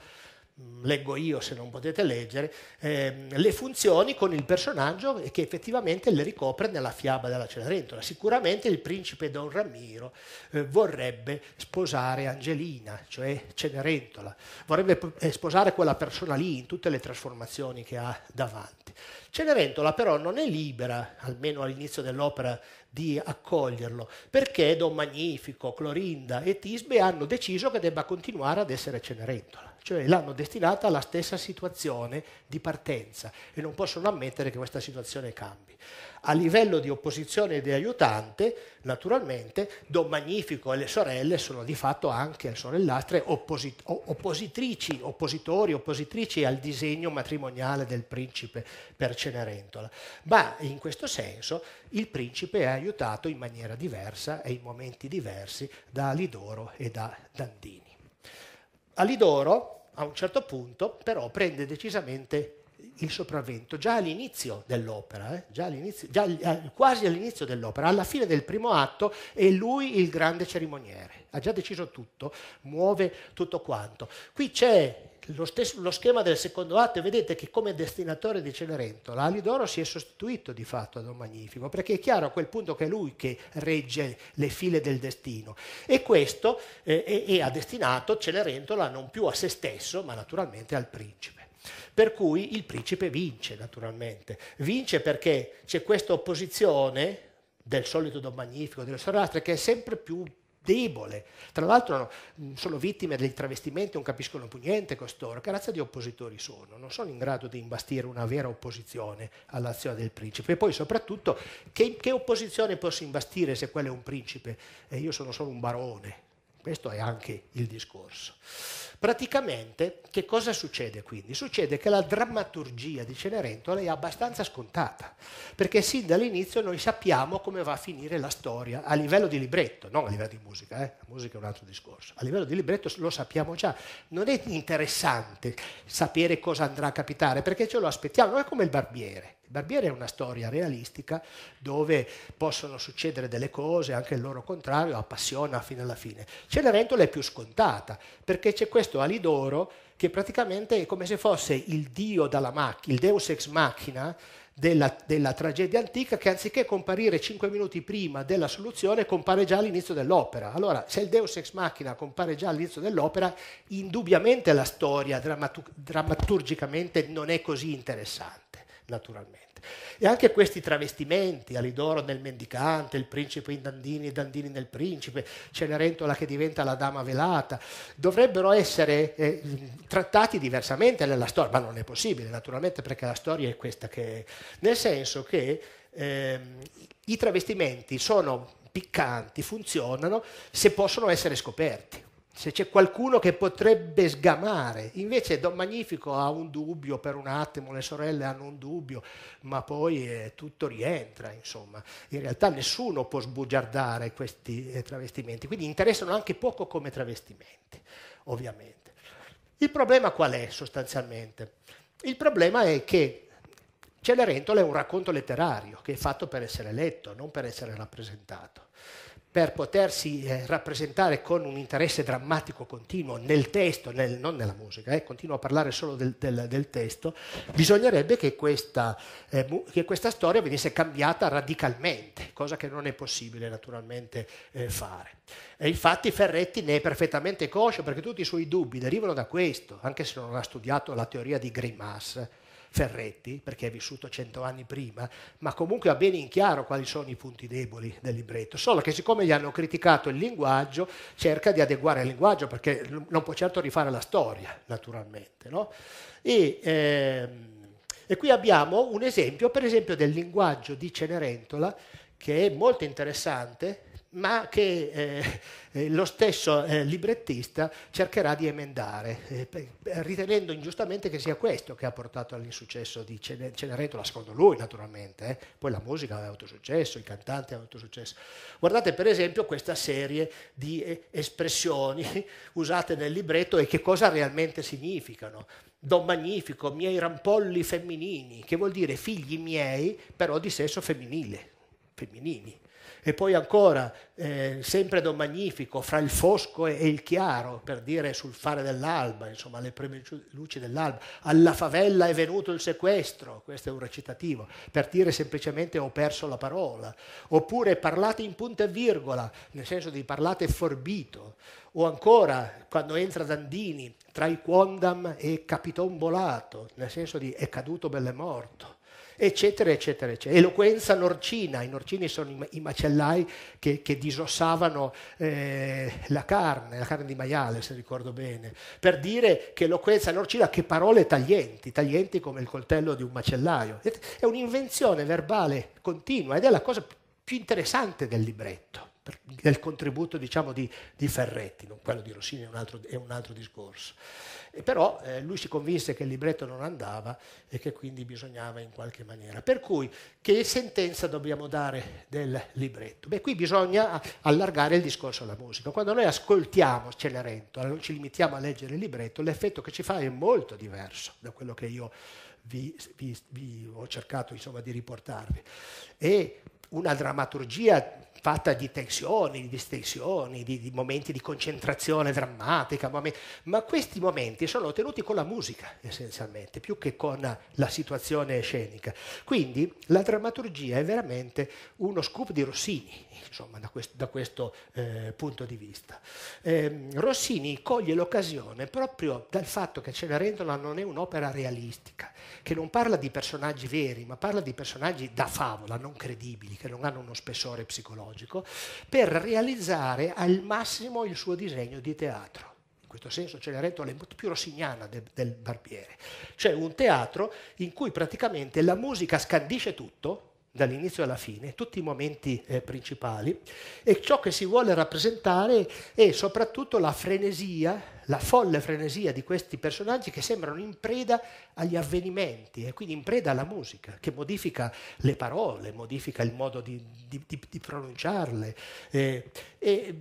Mm, leggo io se non potete leggere, eh, le funzioni con il personaggio che effettivamente le ricopre nella fiaba della Cenerentola. Sicuramente il principe Don Ramiro eh, vorrebbe sposare Angelina, cioè Cenerentola, vorrebbe eh, sposare quella persona lì in tutte le trasformazioni che ha davanti. Cenerentola però non è libera, almeno all'inizio dell'opera, di accoglierlo, perché Don Magnifico, Clorinda e Tisbe hanno deciso che debba continuare ad essere Cenerentola cioè l'hanno destinata alla stessa situazione di partenza e non possono ammettere che questa situazione cambi. A livello di opposizione e di aiutante, naturalmente, Don Magnifico e le sorelle sono di fatto anche sorellastre opposit- oppositrici, oppositori, oppositrici al disegno matrimoniale del principe per Cenerentola. Ma in questo senso il principe è aiutato in maniera diversa e in momenti diversi da Alidoro e da Dandini. Alidoro a un certo punto però prende decisamente il sopravvento già all'inizio dell'opera, eh? già all'inizio, già, eh, quasi all'inizio dell'opera, alla fine del primo atto è lui il grande cerimoniere, ha già deciso tutto, muove tutto quanto. Qui c'è lo, stesso, lo, schema del secondo atto, vedete che come destinatore di Cenerentola Alidoro si è sostituito di fatto a Don Magnifico, perché è chiaro a quel punto che è lui che regge le file del destino e questo eh, e, e ha destinato Cenerentola non più a se stesso, ma naturalmente al principe. Per cui il principe vince naturalmente, vince perché c'è questa opposizione del solito Don Magnifico, delle sorelle che è sempre più debole. Tra l'altro mm, sono vittime del travestimento, non capiscono più niente costoro. Che razza di oppositori sono? Non sono in grado di imbastire una vera opposizione all'azione del principe. E poi soprattutto che, che opposizione posso imbastire se quello è un principe e eh, io sono solo un barone? Questo è anche il discorso. Praticamente che cosa succede quindi? Succede che la drammaturgia di Cenerentola è abbastanza scontata, perché sin dall'inizio noi sappiamo come va a finire la storia a livello di libretto, non a livello di musica, eh? la musica è un altro discorso, a livello di libretto lo sappiamo già, non è interessante sapere cosa andrà a capitare perché ce lo aspettiamo, non è come il barbiere Barbieri è una storia realistica dove possono succedere delle cose, anche il loro contrario appassiona fino alla fine. Cenerentola è più scontata perché c'è questo Alidoro che praticamente è come se fosse il dio dalla macchina, il deus ex machina della, della, tragedia antica che anziché comparire cinque minuti prima della soluzione compare già all'inizio dell'opera. Allora, se il Deus ex machina compare già all'inizio dell'opera, indubbiamente la storia drammaturgicamente non è così interessante naturalmente. E anche questi travestimenti, Alidoro nel mendicante, il principe in Dandini e Dandini nel principe, Cenerentola che diventa la dama velata, dovrebbero essere eh, trattati diversamente nella storia, ma non è possibile naturalmente perché la storia è questa che è, nel senso che eh, i travestimenti sono piccanti, funzionano se possono essere scoperti se c'è qualcuno che potrebbe sgamare. Invece Don Magnifico ha un dubbio per un attimo, le sorelle hanno un dubbio, ma poi eh, tutto rientra, insomma. In realtà nessuno può sbugiardare questi eh, travestimenti, quindi interessano anche poco come travestimenti, ovviamente. Il problema qual è sostanzialmente? Il problema è che Cenerentola è un racconto letterario che è fatto per essere letto, non per essere rappresentato per potersi eh, rappresentare con un interesse drammatico continuo nel testo, nel, non nella musica, eh, continuo a parlare solo del, del, del testo, bisognerebbe che questa, eh, che questa, storia venisse cambiata radicalmente, cosa che non è possibile naturalmente eh, fare. E infatti Ferretti ne è perfettamente coscio perché tutti i suoi dubbi derivano da questo, anche se non ha studiato la teoria di Grimas Ferretti, perché è vissuto cento anni prima, ma comunque ha bene in chiaro quali sono i punti deboli del libretto, solo che siccome gli hanno criticato il linguaggio, cerca di adeguare il linguaggio, perché non può certo rifare la storia, naturalmente. No? E, ehm, e qui abbiamo un esempio, per esempio, del linguaggio di Cenerentola, che è molto interessante, ma che eh, eh, lo stesso eh, librettista cercherà di emendare, eh, ritenendo ingiustamente che sia questo che ha portato all'insuccesso di Cenerentola, secondo lui naturalmente, eh, poi la musica aveva avuto successo, i cantanti avevano avuto successo. Guardate per esempio questa serie di eh, espressioni *laughs* usate nel libretto e che cosa realmente significano. Don Magnifico, miei rampolli femminili, che vuol dire figli miei però di sesso femminile, femminili e poi ancora, eh, sempre Don Magnifico, fra il fosco e il chiaro, per dire sul fare dell'alba, insomma, le prime luci dell'alba. Alla favella è venuto il sequestro, questo è un recitativo, per dire semplicemente ho perso la parola. Oppure parlate in punta e virgola, nel senso di parlate forbito. O ancora, quando entra Dandini, tra i quondam e capitombolato, nel senso di è caduto bell'e morto eccetera, eccetera, eccetera. Eloquenza norcina, i norcini sono i, macellai che, che disossavano eh, la carne, la carne di maiale se ricordo bene, per dire che eloquenza norcina, che parole taglienti, taglienti come il coltello di un macellaio. È un'invenzione verbale continua ed è la cosa più interessante del libretto del contributo diciamo, di, di, Ferretti, non quello di Rossini è un altro, è un altro discorso. E però eh, lui si convinse che il libretto non andava e che quindi bisognava in qualche maniera. Per cui che sentenza dobbiamo dare del libretto? Beh, qui bisogna allargare il discorso alla musica. Quando noi ascoltiamo Cenerentola, non ci limitiamo a leggere il libretto, l'effetto che ci fa è molto diverso da quello che io vi, vi, vi ho cercato insomma, di riportarvi. È una drammaturgia fatta di tensioni, di distensioni, di, di momenti di concentrazione drammatica, momenti, ma questi momenti sono ottenuti con la musica essenzialmente, più che con la situazione scenica. Quindi la drammaturgia è veramente uno scoop di Rossini, insomma, da questo, da questo eh, punto di vista. Eh, Rossini coglie l'occasione proprio dal fatto che Cenerentola non è un'opera realistica, che non parla di personaggi veri, ma parla di personaggi da favola, non credibili, che non hanno uno spessore psicologico tecnologico per realizzare al massimo il suo disegno di teatro. In questo senso Cenerentola è molto più rossignana del, del Barbiere. Cioè un teatro in cui praticamente la musica scandisce tutto, dall'inizio alla fine, tutti i momenti eh, principali, e ciò che si vuole rappresentare è soprattutto la frenesia la folle frenesia di questi personaggi che sembrano in preda agli avvenimenti e eh, quindi in preda alla musica, che modifica le parole, modifica il modo di, di, di, di pronunciarle. Eh, eh,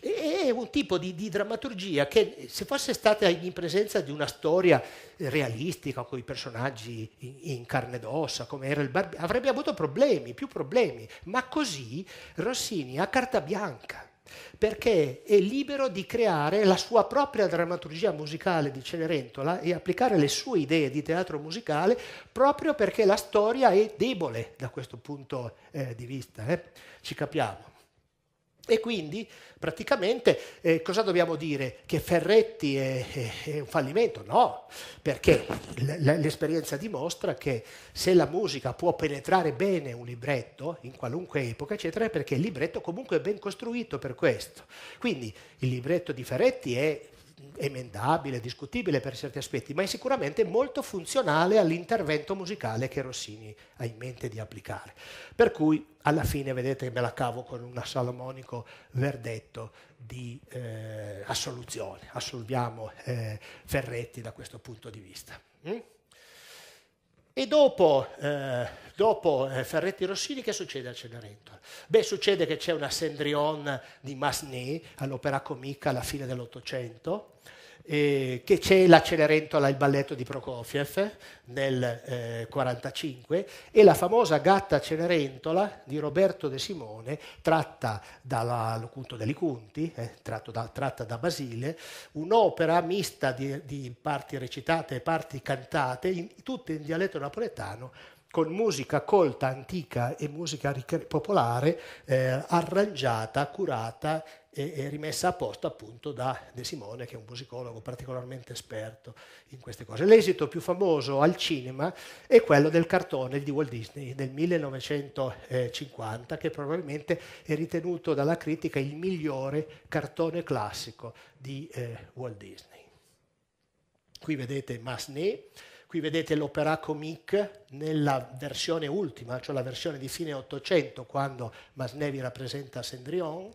è un tipo di, drammaturgia che se fosse stata in presenza di una storia realistica, con i personaggi in, in carne ed ossa, come era il Barbiere, avrebbe avuto problemi, più problemi, ma così Rossini ha carta bianca perché è libero di creare la sua propria drammaturgia musicale di Cenerentola e applicare le sue idee di teatro musicale proprio perché la storia è debole da questo punto eh, di vista. Eh? Ci capiamo. E quindi praticamente eh, cosa dobbiamo dire? Che Ferretti è, è, è un fallimento? No, perché l- l'esperienza dimostra che se la musica può penetrare bene un libretto, in qualunque epoca, eccetera, è perché il libretto comunque è ben costruito per questo. Quindi il libretto di Ferretti è emendabile, discutibile per certi aspetti, ma è sicuramente molto funzionale all'intervento musicale che Rossini ha in mente di applicare. Per cui alla fine vedete me la cavo con un salomonico verdetto di eh, assoluzione, assolviamo eh, Ferretti da questo punto di vista. Mm? E dopo, eh, dopo eh, Ferretti Rossini che succede a Cenerentola? Beh, succede che c'è una Sendrion di Masny all'Opera Comica alla fine dell'Ottocento, eh, che c'è la Cenerentola, il balletto di Prokofiev nel 1945 eh, e la famosa Gatta Cenerentola di Roberto De Simone, tratta dal Locuto degli Cunti, eh, da, tratta da Basile, un'opera mista di, di parti recitate e parti cantate, in, tutte in dialetto napoletano, con musica colta, antica e musica popolare eh, arrangiata, curata e, e, rimessa a posto appunto da De Simone, che è un musicologo particolarmente esperto in queste cose. L'esito più famoso al cinema è quello del cartone di Walt Disney del 1950, che probabilmente è ritenuto dalla critica il migliore cartone classico di eh, Walt Disney. Qui vedete Masney Qui vedete l'opera comique nella versione ultima, cioè la versione di fine 800, quando Masnevi rappresenta Cendrillon.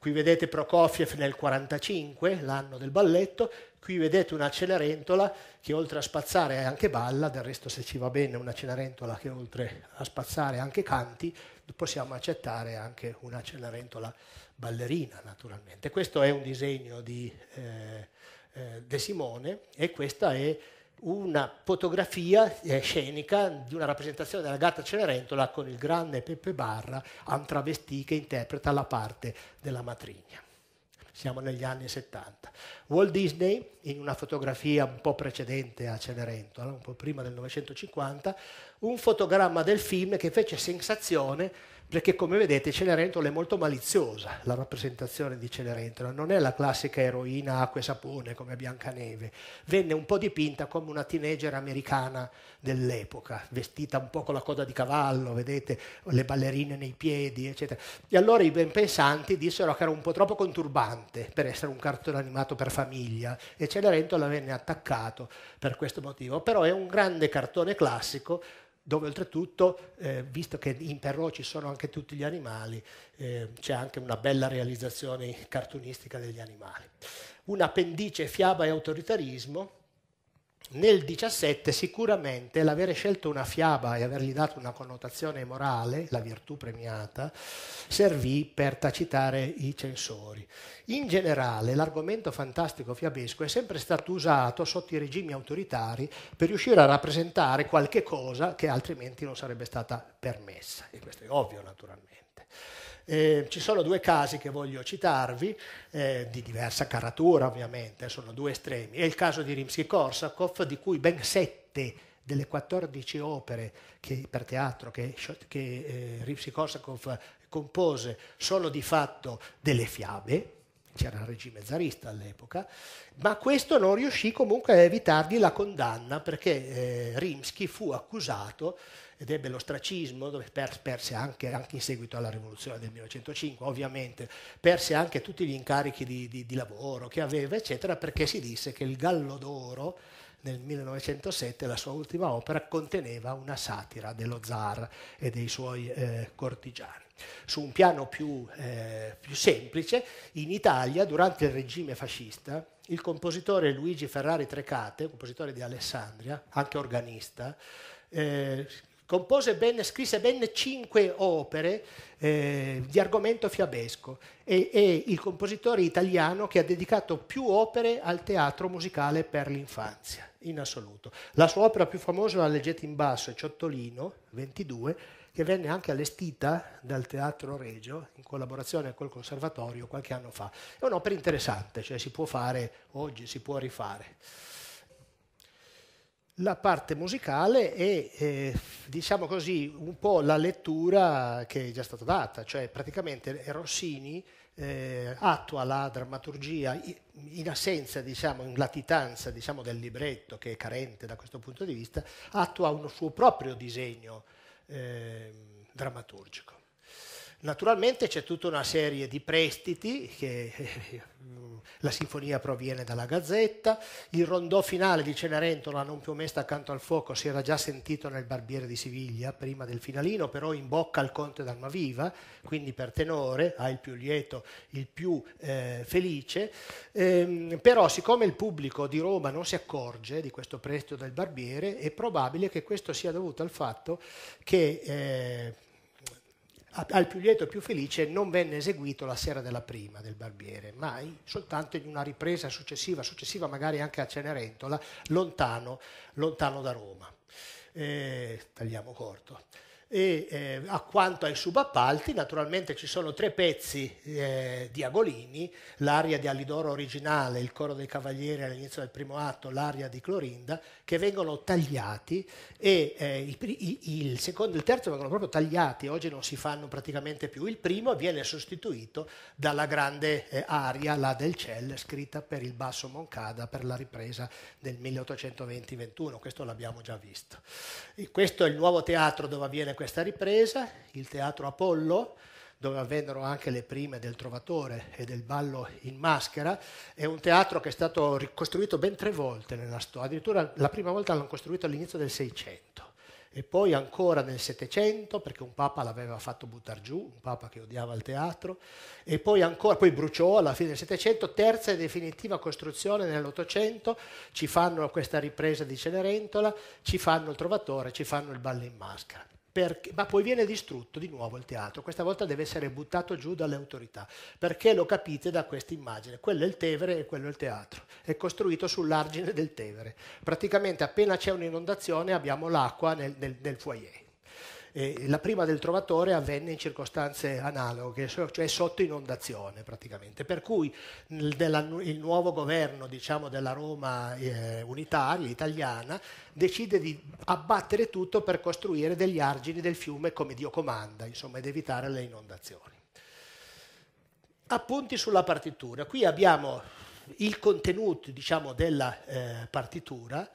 Qui vedete Prokofiev nel 1945, l'anno del balletto. Qui vedete una Cenerentola che oltre a spazzare anche balla, del resto se ci va bene una Cenerentola che oltre a spazzare anche canti, possiamo accettare anche una Cenerentola ballerina naturalmente. Questo è un disegno di eh, eh De Simone e questa è una fotografia eh, scenica di una rappresentazione della gatta Cenerentola con il grande Peppe Barra, un travestì che interpreta la parte della matrigna. Siamo negli anni 70. Walt Disney, in una fotografia un po' precedente a Cenerentola, un po' prima del 1950, un fotogramma del film che fece sensazione perché come vedete Cenerentola è molto maliziosa, la rappresentazione di Cenerentola non è la classica eroina acqua e sapone come Biancaneve, venne un po' dipinta come una teenager americana dell'epoca, vestita un po' con la coda di cavallo, vedete le ballerine nei piedi, eccetera. E allora i ben pensanti dissero che era un po' troppo conturbante per essere un cartone animato per famiglia e Cenerentola venne attaccato per questo motivo, però è un grande cartone classico dove oltretutto, eh, visto che in Perrault ci sono anche tutti gli animali, eh, c'è anche una bella realizzazione cartunistica degli animali. Un'appendice fiaba e autoritarismo, nel 17 sicuramente l'avere scelto una fiaba e avergli dato una connotazione morale, la virtù premiata, servì per tacitare i censori. In generale l'argomento fantastico fiabesco è sempre stato usato sotto i regimi autoritari per riuscire a rappresentare qualche cosa che altrimenti non sarebbe stata permessa, e questo è ovvio naturalmente. Eh, ci sono due casi che voglio citarvi, eh, di diversa caratura ovviamente, eh, sono due estremi. È il caso di Rimsky-Korsakov, di cui ben sette delle 14 opere che, per teatro che, che eh, Rimsky-Korsakov compose sono di fatto delle fiabe, c'era il regime zarista all'epoca, ma questo non riuscì comunque a evitargli la condanna perché eh, Rimsky fu accusato ed ebbe l'ostracismo, dove perse anche, anche, in seguito alla rivoluzione del 1905, ovviamente, perse anche tutti gli incarichi di, di, di lavoro che aveva, eccetera, perché si disse che il Gallo d'Oro nel 1907 la sua ultima opera conteneva una satira dello zar e dei suoi eh, cortigiani. Su un piano più, eh, più semplice, in Italia durante il regime fascista il compositore Luigi Ferrari Trecate, compositore di Alessandria, anche organista, eh, Compose ben, scrisse ben cinque opere eh, di argomento fiabesco e è il compositore italiano che ha dedicato più opere al teatro musicale per l'infanzia, in assoluto. La sua opera più famosa, La leggete in basso, Ciottolino, 22, che venne anche allestita dal Teatro Regio in collaborazione col Conservatorio qualche anno fa. È un'opera interessante, cioè si può fare oggi, si può rifare la parte musicale e eh, diciamo così un po' la lettura che è già stata data, cioè praticamente Rossini eh, attua la drammaturgia in assenza, diciamo, in latitanza diciamo, del libretto che è carente da questo punto di vista, attua un suo proprio disegno eh, drammaturgico. Naturalmente c'è tutta una serie di prestiti che eh, la sinfonia proviene dalla Gazzetta, il rondò finale di Cenerentola non più messa accanto al fuoco si era già sentito nel Barbiere di Siviglia prima del finalino, però in bocca al conte d'Almaviva, quindi per tenore, ha il più lieto, il più eh, felice, ehm, però siccome il pubblico di Roma non si accorge di questo prestito del Barbiere, è probabile che questo sia dovuto al fatto che... Eh, al più lieto e più felice non venne eseguito la sera della prima del barbiere, ma soltanto in una ripresa successiva, successiva magari anche a Cenerentola, lontano, lontano da Roma. Eh, tagliamo corto. E eh, a quanto ai subappalti, naturalmente ci sono tre pezzi eh, di Agolini, l'aria di Alidoro originale, il coro dei cavalieri all'inizio del primo atto, l'aria di Clorinda, che vengono tagliati e eh, il, il, il, secondo e il terzo vengono proprio tagliati, oggi non si fanno praticamente più, il primo viene sostituito dalla grande eh, aria, la del Cell, scritta per il basso Moncada per la ripresa del 1820-21, questo l'abbiamo già visto. E questo è il nuovo teatro dove avviene questa ripresa, il teatro Apollo, dove avvennero anche le prime del Trovatore e del Ballo in Maschera, è un teatro che è stato ricostruito ben tre volte nella storia, addirittura la prima volta l'hanno costruito all'inizio del Seicento e poi ancora nel Settecento perché un papa l'aveva fatto buttare giù, un papa che odiava il teatro, e poi ancora, poi bruciò alla fine del Settecento, terza e definitiva costruzione nell'Ottocento, ci fanno questa ripresa di Cenerentola, ci fanno il Trovatore, ci fanno il ballo in maschera perché, ma poi viene distrutto di nuovo il teatro, questa volta deve essere buttato giù dalle autorità, perché lo capite da questa immagine, quello è il Tevere e quello è il teatro, è costruito sull'argine del Tevere, praticamente appena c'è un'inondazione abbiamo l'acqua nel, nel, nel foyer. Eh, la prima del Trovatore avvenne in circostanze analoghe, cioè sotto inondazione praticamente, per cui il, della, il nuovo governo diciamo, della Roma eh, unitaria, italiana, decide di abbattere tutto per costruire degli argini del fiume come Dio comanda, insomma, ed evitare le inondazioni. Appunti sulla partitura. Qui abbiamo il contenuto diciamo, della eh, partitura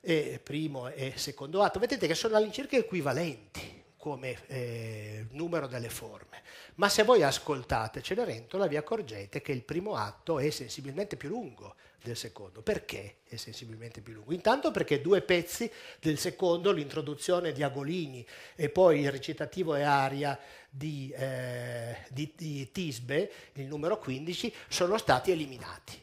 eh, primo e secondo atto. Vedete che sono all'incirca equivalenti come eh, numero delle forme. Ma se voi ascoltate Cenerentola vi accorgete che il primo atto è sensibilmente più lungo del secondo. Perché è sensibilmente più lungo? Intanto perché due pezzi del secondo, l'introduzione di Agolini e poi il recitativo e aria di, eh, di, di Tisbe, il numero 15, sono stati eliminati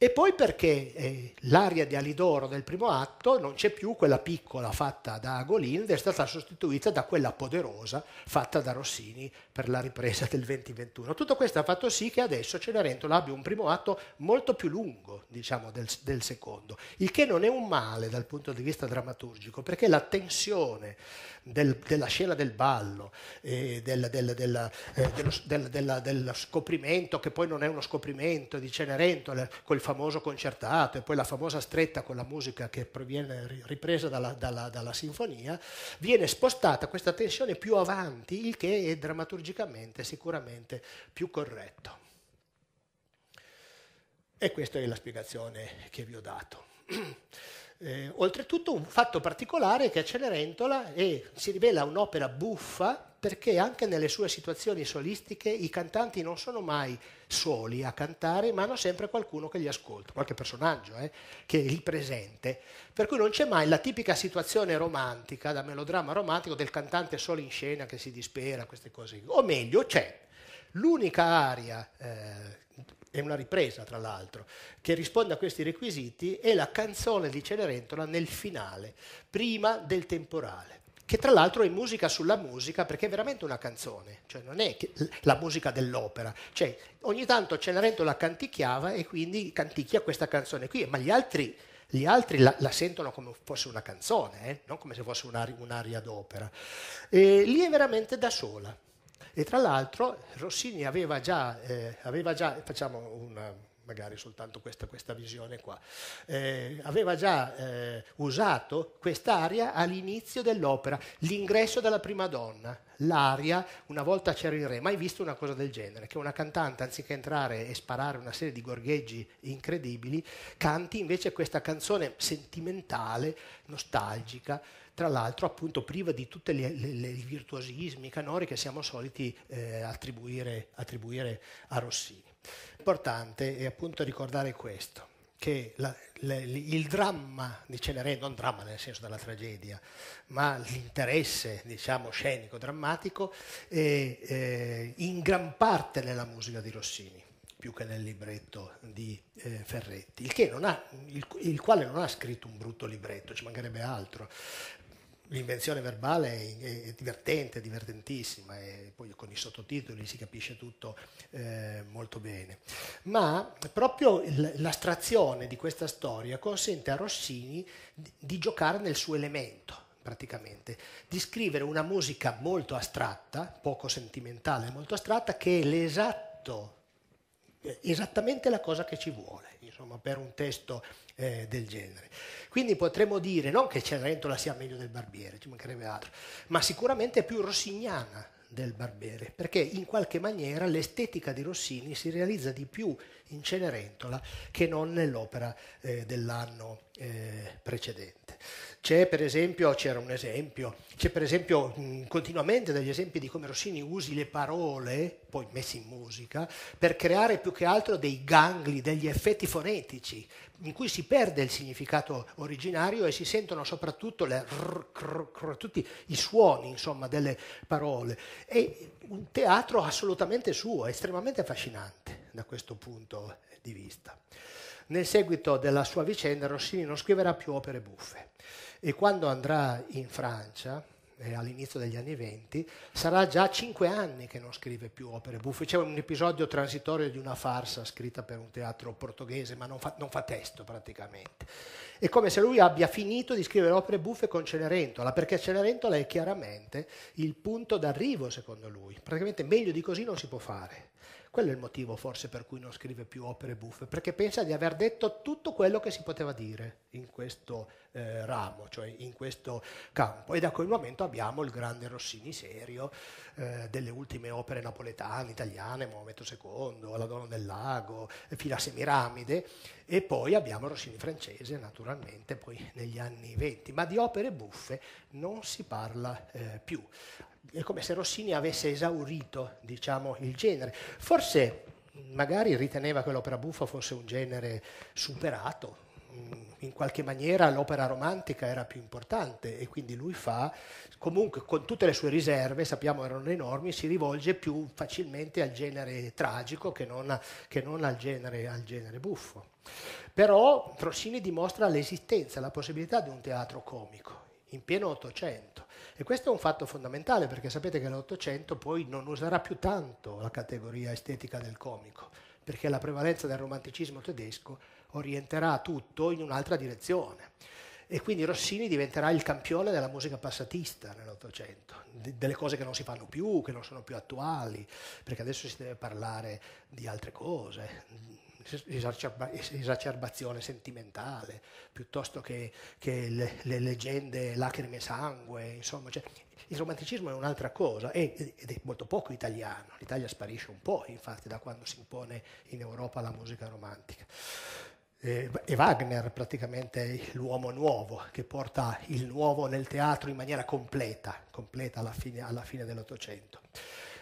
e poi perché eh, l'aria di Alidoro nel primo atto non c'è più quella piccola fatta da Agolin ed è stata sostituita da quella poderosa fatta da Rossini per la ripresa del 2021. Tutto questo ha fatto sì che adesso Cenerentola abbia un primo atto molto più lungo diciamo, del, del secondo, il che non è un male dal punto di vista drammaturgico perché la tensione del, della scena del ballo, eh, del, del, eh, dello, del, scoprimento che poi non è uno scoprimento di Cenerentola, eh, quel famoso concertato e poi la famosa stretta con la musica che proviene ripresa dalla, dalla, dalla sinfonia, viene spostata questa tensione più avanti, il che è drammaturgicamente sicuramente più corretto. E questa è la spiegazione che vi ho dato. *clears throat* Eh, oltretutto un fatto particolare è che Cenerentola è, eh, si rivela un'opera buffa perché anche nelle sue situazioni solistiche i cantanti non sono mai soli a cantare, ma hanno sempre qualcuno che li ascolta, qualche personaggio eh, che li presente. Per cui non c'è mai la tipica situazione romantica, da melodramma romantico, del cantante solo in scena che si dispera, queste cose. O meglio, c'è. L'unica aria eh, è una ripresa tra l'altro, che risponde a questi requisiti è la canzone di Cenerentola nel finale, prima del temporale che tra l'altro è musica sulla musica perché è veramente una canzone, cioè non è la musica dell'opera, cioè ogni tanto Cenerentola canticchiava e quindi canticchia questa canzone qui, ma gli altri, gli altri la, la, sentono come fosse una canzone, eh? non come se fosse un'aria, un'aria d'opera. E lì è veramente da sola. E tra l'altro Rossini aveva già, eh, aveva già facciamo una, magari soltanto questa, questa visione qua, eh, aveva già eh, usato quest'aria all'inizio dell'opera, l'ingresso della prima donna, l'aria, una volta c'era il re, mai visto una cosa del genere, che una cantante anziché entrare e sparare una serie di gorgheggi incredibili, canti invece questa canzone sentimentale, nostalgica, tra l'altro appunto priva di tutti i virtuosismi canori che siamo soliti eh, attribuire, attribuire, a Rossini. Importante è appunto ricordare questo, che la, la, il dramma di Cenerentola, non dramma nel senso della tragedia, ma l'interesse diciamo scenico, drammatico, è eh, in gran parte nella musica di Rossini più che nel libretto di eh, Ferretti, il, ha, il, il, quale non ha scritto un brutto libretto, ci mancherebbe altro, l'invenzione verbale è, divertente, divertentissima e poi con i sottotitoli si capisce tutto eh, molto bene. Ma proprio l'astrazione di questa storia consente a Rossini di, di giocare nel suo elemento praticamente, di scrivere una musica molto astratta, poco sentimentale, molto astratta, che è l'esatto eh, esattamente la cosa che ci vuole insomma, per un testo eh, del genere. Quindi potremmo dire non che Cenerentola sia meglio del Barbiere, ci mancherebbe altro, ma sicuramente è più rossignana del Barbiere, perché in qualche maniera l'estetica di Rossini si realizza di più in Cenerentola che non nell'opera eh, dell'anno eh, precedente. C'è per esempio, c'era un esempio, c'è per esempio mh, mm, continuamente degli esempi di come Rossini usi le parole, poi messe in musica, per creare più che altro dei gangli, degli effetti fonetici, in cui si perde il significato originario e si sentono soprattutto le rrr, crrr, crrr, tutti i suoni insomma, delle parole. È un teatro assolutamente suo, estremamente affascinante da questo punto di vista. Nel seguito della sua vicenda Rossini non scriverà più opere buffe e quando andrà in Francia, eh, all'inizio degli anni venti, sarà già cinque anni che non scrive più opere buffe. C'è un episodio transitorio di una farsa scritta per un teatro portoghese, ma non fa, non fa testo praticamente. È come se lui abbia finito di scrivere opere buffe con Cenerentola, perché Cenerentola è chiaramente il punto d'arrivo secondo lui. Praticamente meglio di così non si può fare. Quello è il motivo forse per cui non scrive più opere buffe, perché pensa di aver detto tutto quello che si poteva dire in questo eh, ramo, cioè in questo campo. E da quel momento abbiamo il grande Rossini serio eh, delle ultime opere napoletane, italiane, Maometto II, La Donna del Lago, fino a Semiramide, e poi abbiamo Rossini francese, naturalmente, poi negli anni venti. Ma di opere buffe non si parla eh, più è come se Rossini avesse esaurito diciamo, il genere. Forse mm, magari riteneva che l'opera buffa fosse un genere superato, mm, in qualche maniera l'opera romantica era più importante e quindi lui fa, comunque con tutte le sue riserve, sappiamo erano enormi, si rivolge più facilmente al genere tragico che non, che non al, genere, al genere buffo. Però Rossini dimostra l'esistenza, la possibilità di un teatro comico in pieno Ottocento e questo è un fatto fondamentale perché sapete che l'Ottocento poi non userà più tanto la categoria estetica del comico, perché la prevalenza del romanticismo tedesco orienterà tutto in un'altra direzione. E quindi Rossini diventerà il campione della musica passatista nell'Ottocento, delle cose che non si fanno più, che non sono più attuali, perché adesso si deve parlare di altre cose, esacerbazione sentimentale, piuttosto che, che le, le, leggende lacrime e sangue, insomma. Cioè, il romanticismo è un'altra cosa ed è molto poco italiano. L'Italia sparisce un po', infatti, da quando si impone in Europa la musica romantica. E Wagner praticamente l'uomo nuovo che porta il nuovo nel teatro in maniera completa, completa alla fine, alla fine dell'Ottocento.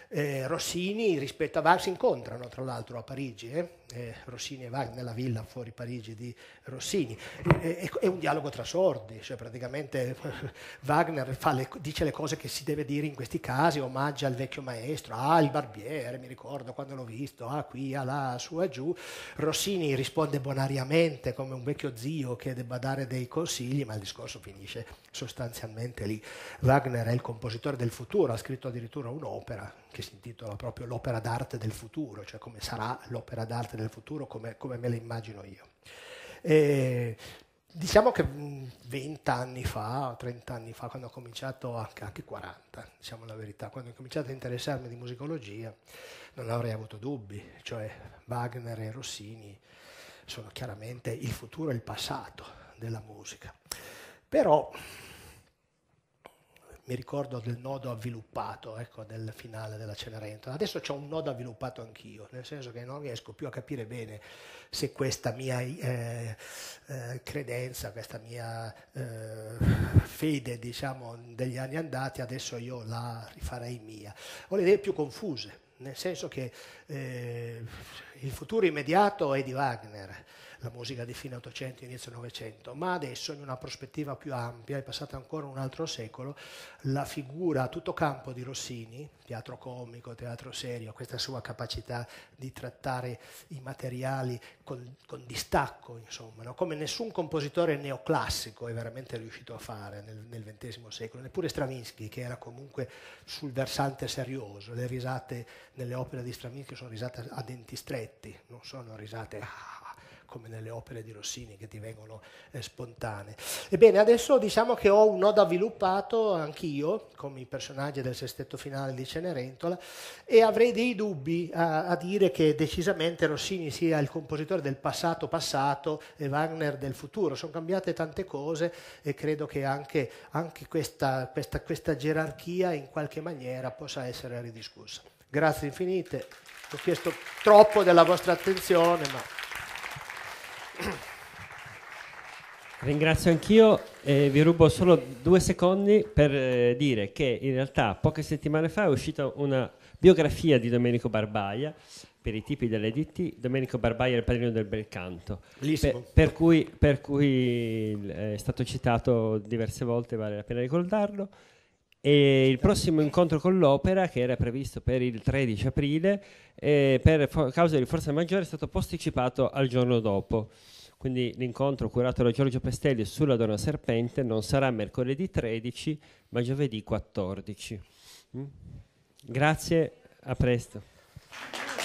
Eh, Rossini rispetto a Wagner si incontrano tra l'altro a Parigi, eh? Eh, Rossini e Wagner nella villa fuori Parigi di Rossini, eh, eh, ecco, è un dialogo tra sordi, cioè praticamente *laughs* Wagner le, dice le cose che si deve dire in questi casi, omaggia il vecchio maestro, ah il barbiere, mi ricordo quando l'ho visto, ah qui, ah là, su e giù, Rossini risponde bonariamente come un vecchio zio che debba dare dei consigli, ma il discorso finisce sostanzialmente lì. Wagner è il compositore del futuro, ha scritto addirittura un'opera che si intitola proprio L'opera d'arte del futuro, cioè come sarà l'opera d'arte del futuro, come, come me la immagino io. E diciamo che 20 mm, anni fa, 30 anni fa, quando ho cominciato, anche, anche 40, diciamo la verità, quando ho cominciato a interessarmi di musicologia, non avrei avuto dubbi, cioè Wagner e Rossini sono chiaramente il futuro e il passato della musica. Però mi ricordo del nodo avviluppato ecco, del finale della Cenerentola. Adesso ho un nodo avviluppato anch'io, nel senso che non riesco più a capire bene se questa mia eh, eh, credenza, questa mia eh, fede diciamo, degli anni andati, adesso io la rifarei mia. Ho le idee più confuse, nel senso che eh, il futuro immediato è di Wagner la musica di fine 800, inizio 900, ma adesso in una prospettiva più ampia, è passata ancora un altro secolo, la figura a tutto campo di Rossini, teatro comico, teatro serio, questa sua capacità di trattare i materiali con, con distacco, insomma, no? come nessun compositore neoclassico è veramente riuscito a fare nel, nel XX secolo, neppure Stravinsky che era comunque sul versante serioso, le risate nelle opere di Stravinsky sono risate a denti stretti, non sono risate... Ah, come nelle opere di Rossini che ti vengono eh, spontanee. Ebbene, adesso diciamo che ho un nodo avviluppato anch'io, come i personaggi del sestetto finale di Cenerentola, e avrei dei dubbi a, a dire che decisamente Rossini sia il compositore del passato passato e Wagner del futuro. Sono cambiate tante cose e credo che anche, anche questa, questa, questa gerarchia in qualche maniera possa essere ridiscussa. Grazie infinite, ho chiesto troppo della vostra attenzione, ma... Ringrazio anch'io e vi rubo solo due secondi per eh, dire che in realtà poche settimane fa è uscita una biografia di Domenico Barbaia per i tipi delle Domenico Barbaia è il padrino del bel canto, per, per, cui, per cui eh, è stato citato diverse volte, vale la pena ricordarlo e il prossimo incontro con l'opera, che era previsto per il 13 aprile, eh, per fo- causa di forza maggiore è stato posticipato al giorno dopo. Quindi l'incontro curato da Giorgio Pestelli sulla Donna Serpente non sarà mercoledì 13, ma giovedì 14. Mm? Grazie, a presto.